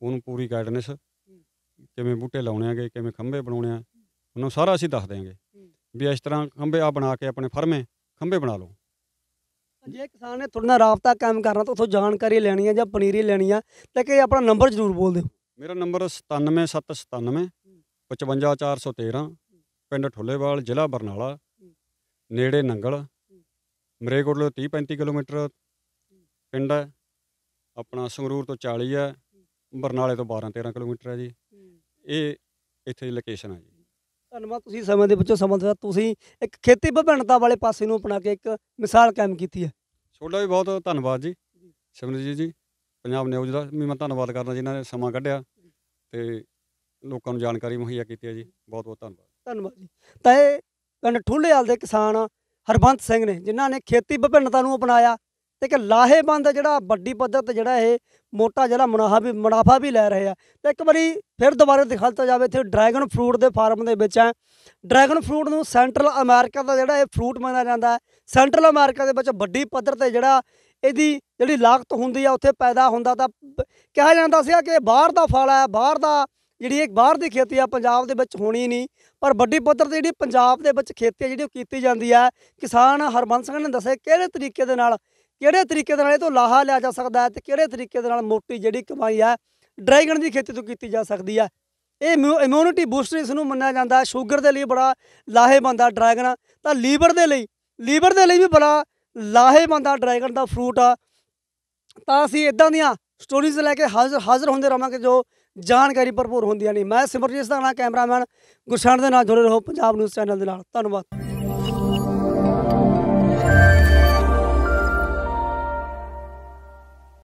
S1: ਉਹਨੂੰ ਪੂਰੀ ਗਾਈਡਨੈਂਸ ਕਿਵੇਂ ਬੂਟੇ ਲਾਉਣੇ ਆਗੇ ਕਿਵੇਂ ਖੰਭੇ ਬਣਾਉਣੇ ਆ ਉਹਨੂੰ ਸਾਰਾ ਅਸੀਂ ਦੱਸ ਦਿਆਂਗੇ ਵੀ ਇਸ ਤਰ੍ਹਾਂ ਖੰਭੇ ਆ ਬਣਾ ਕੇ ਆਪਣੇ ਫਰਮੇ ਖੰਭੇ ਬਣਾ ਲਓ
S2: ਜੇ ਕਿਸਾਨ ਨੇ ਤੁਹਾਡੇ ਨਾਲ ਰਾਬਤਾ ਕਾਇਮ ਕਰਨਾ ਤਾਂ ਉਥੋਂ ਜਾਣਕਾਰੀ ਲੈਣੀ ਹੈ ਜਾਂ ਪਨੀਰੀ ਲੈਣੀ ਆ ਤਾਂ ਕਿ ਆਪਣਾ ਨੰਬਰ ਜ਼ਰੂਰ ਬੋਲ ਦਿਓ
S1: ਮੇਰਾ ਨੰਬਰ 97797 55413 ਪਿੰਡ ਠੁੱਲੇਵਾਲ ਜ਼ਿਲ੍ਹਾ ਬਰਨਾਲਾ ਨੇੜੇ ਨੰਗਲ ਮਰੇਕੋਟਲੋਂ 30 35 ਕਿਲੋਮੀਟਰ ਪਿੰਡ ਹੈ ਆਪਣਾ ਸੰਗਰੂਰ ਤੋਂ 40 ਹੈ ਬਰਨਾਲੇ ਤੋਂ 12 13 ਕਿਲੋਮੀਟਰ ਹੈ ਜੀ ਇਹ ਇੱਥੇ ਦੀ ਲੋਕੇਸ਼ਨ ਹੈ ਜੀ
S2: ਧੰਨਵਾਦ ਤੁਸੀਂ ਸਮੇਂ ਦੇ ਵਿੱਚੋਂ ਸਮਾਂ ਦਿੱਤਾ ਤੁਸੀਂ ਇੱਕ ਖੇਤੀ ਵਿਭਿੰਨਤਾ ਵਾਲੇ ਪਾਸੇ ਨੂੰ ਅਪਣਾ ਕੇ ਇੱਕ ਮਿਸਾਲ ਕਾਇਮ ਕੀਤੀ ਹੈ
S1: ਛੋਲਾ ਵੀ ਬਹੁਤ ਧੰਨਵਾਦ ਜੀ ਸਿਮਰਜੀਤ ਜੀ ਪੰਜਾਬ ਨਿਊਜ਼ ਦਾ ਵੀ ਮੈਂ ਧੰਨਵਾਦ ਕਰਦਾ ਜਿਨ੍ਹਾਂ ਨੇ ਸਮਾਂ ਕੱਢਿਆ ਤੇ ਲੋਕਾਂ ਨੂੰ ਜਾਣਕਾਰੀ ਮੁਹੱਈਆ ਕੀਤੀ ਹੈ ਜੀ ਬਹੁਤ ਬਹੁਤ ਧੰਨਵਾਦ
S2: ਧੰਨਵਾਦ ਜੀ ਤਾਂ ਇਹ ਪਿੰਡ ਠੁੱਲੇਵਾਲ ਦੇ ਕਿਸਾਨ ਹਰਬੰਤ ਸਿੰਘ ਨੇ ਜਿਨ੍ਹਾਂ ਨੇ ਖੇਤੀ ਵਿਭਿੰਨਤਾ ਨੂੰ ਅਪਣਾਇਆ ਤੇ ਕਿ ਲਾਹੇਬੰਦ ਜਿਹੜਾ ਵੱਡੀ ਪੱਧਰ ਤੇ ਜਿਹੜਾ ਇਹ ਮੋਟਾ ਜਿਹੜਾ ਮੁਨਾਫਾ ਵੀ ਮੁਨਾਫਾ ਵੀ ਲੈ ਰਹੇ ਆ ਤੇ ਇੱਕ ਵਾਰੀ ਫਿਰ ਦੁਬਾਰਾ ਦਿਖਾਤਾ ਜਾਵੇ ਇੱਥੇ ਡਰੈਗਨ ਫਰੂਟ ਦੇ ਫਾਰਮ ਦੇ ਵਿੱਚ ਆ ਡਰੈਗਨ ਫਰੂਟ ਨੂੰ ਸੈਂਟਰਲ ਅਮਰੀਕਾ ਦਾ ਜਿਹੜਾ ਇਹ ਫਰੂਟ ਮੰਨਿਆ ਜਾਂਦਾ ਹੈ ਸੈਂਟਰਲ ਅਮਰੀਕਾ ਦੇ ਵਿੱਚ ਵੱਡੀ ਪੱਧਰ ਤੇ ਜਿਹੜਾ ਇਹਦੀ ਜਿਹੜੀ ਲਾਗਤ ਹੁੰਦੀ ਆ ਉੱਥੇ ਪੈਦਾ ਹੁੰਦਾ ਤਾਂ ਕਿਹਾ ਜਾਂਦਾ ਸੀ ਕਿ ਬਾਹਰ ਦਾ ਫਲ ਆ ਬਾਹਰ ਦਾ ਜਿਹੜੀ ਇਹ ਬਾਹਰ ਦੀ ਖੇਤੀ ਆ ਪੰਜਾਬ ਦੇ ਵਿੱਚ ਹੋਣੀ ਨਹੀਂ ਪਰ ਵੱਡੀ ਪੱਧਰ ਤੇ ਜਿਹੜੀ ਪੰਜਾਬ ਦੇ ਵਿੱਚ ਖੇਤੀ ਜਿਹੜੀ ਉਹ ਕੀਤੀ ਜਾਂਦੀ ਆ ਕਿਸਾਨ ਹਰਮਨ ਸਿੰਘ ਨੇ ਦੱਸਿਆ ਕਿਹੜੇ ਤਰੀਕੇ ਦੇ ਨਾਲ ਕਿਹੜੇ ਤਰੀਕੇ ਦੇ ਨਾਲ ਇਹ ਤੋਂ ਲਾਹਾ ਲਿਆ ਜਾ ਸਕਦਾ ਹੈ ਤੇ ਕਿਹੜੇ ਤਰੀਕੇ ਦੇ ਨਾਲ ਮੋਟੀ ਜਿਹੜੀ ਕਮਾਈ ਹੈ ਡਰੈਗਨ ਦੀ ਖੇਤੀ ਤੋਂ ਕੀਤੀ ਜਾ ਸਕਦੀ ਹੈ ਇਹ ਇਮਿਊਨਿਟੀ ਬੂਸਟਰ ਇਸ ਨੂੰ ਮੰਨਿਆ ਜਾਂਦਾ ਹੈ 슈ਗਰ ਦੇ ਲਈ ਬੜਾ ਲਾਹੇਵੰਦ ਆ ਡਰੈਗਨ ਤਾਂ ਲੀਵਰ ਦੇ ਲਈ ਲੀਵਰ ਦੇ ਲਈ ਵੀ ਬੜਾ ਲਾਹੇਵੰਦ ਆ ਡਰੈਗਨ ਦਾ ਫਰੂਟ ਆ ਤਾਂ ਅਸੀਂ ਇਦਾਂ ਦੀਆਂ ਸਟੋਰੀਜ਼ ਲੈ ਕੇ ਹਾਜ਼ਰ ਹਾਜ਼ਰ ਹੁੰਦੇ ਰਹਾਂਗੇ ਜੋ ਜਾਣਕਾਰੀ ਭਰਪੂਰ ਹੁੰਦੀਆਂ ਨੇ ਮੈਂ ਸਿਮਰਜੀਤ ਸਾਣਾ ਕੈਮਰਾਮੈਨ ਗੁਰਸ਼ਾਨ ਦੇ ਨਾਲ ਜੁੜੇ ਰਹੋ ਪੰਜਾਬ ਨਿਊਜ਼ ਚੈਨਲ ਦੇ ਨਾਲ ਧੰਨਵਾਦ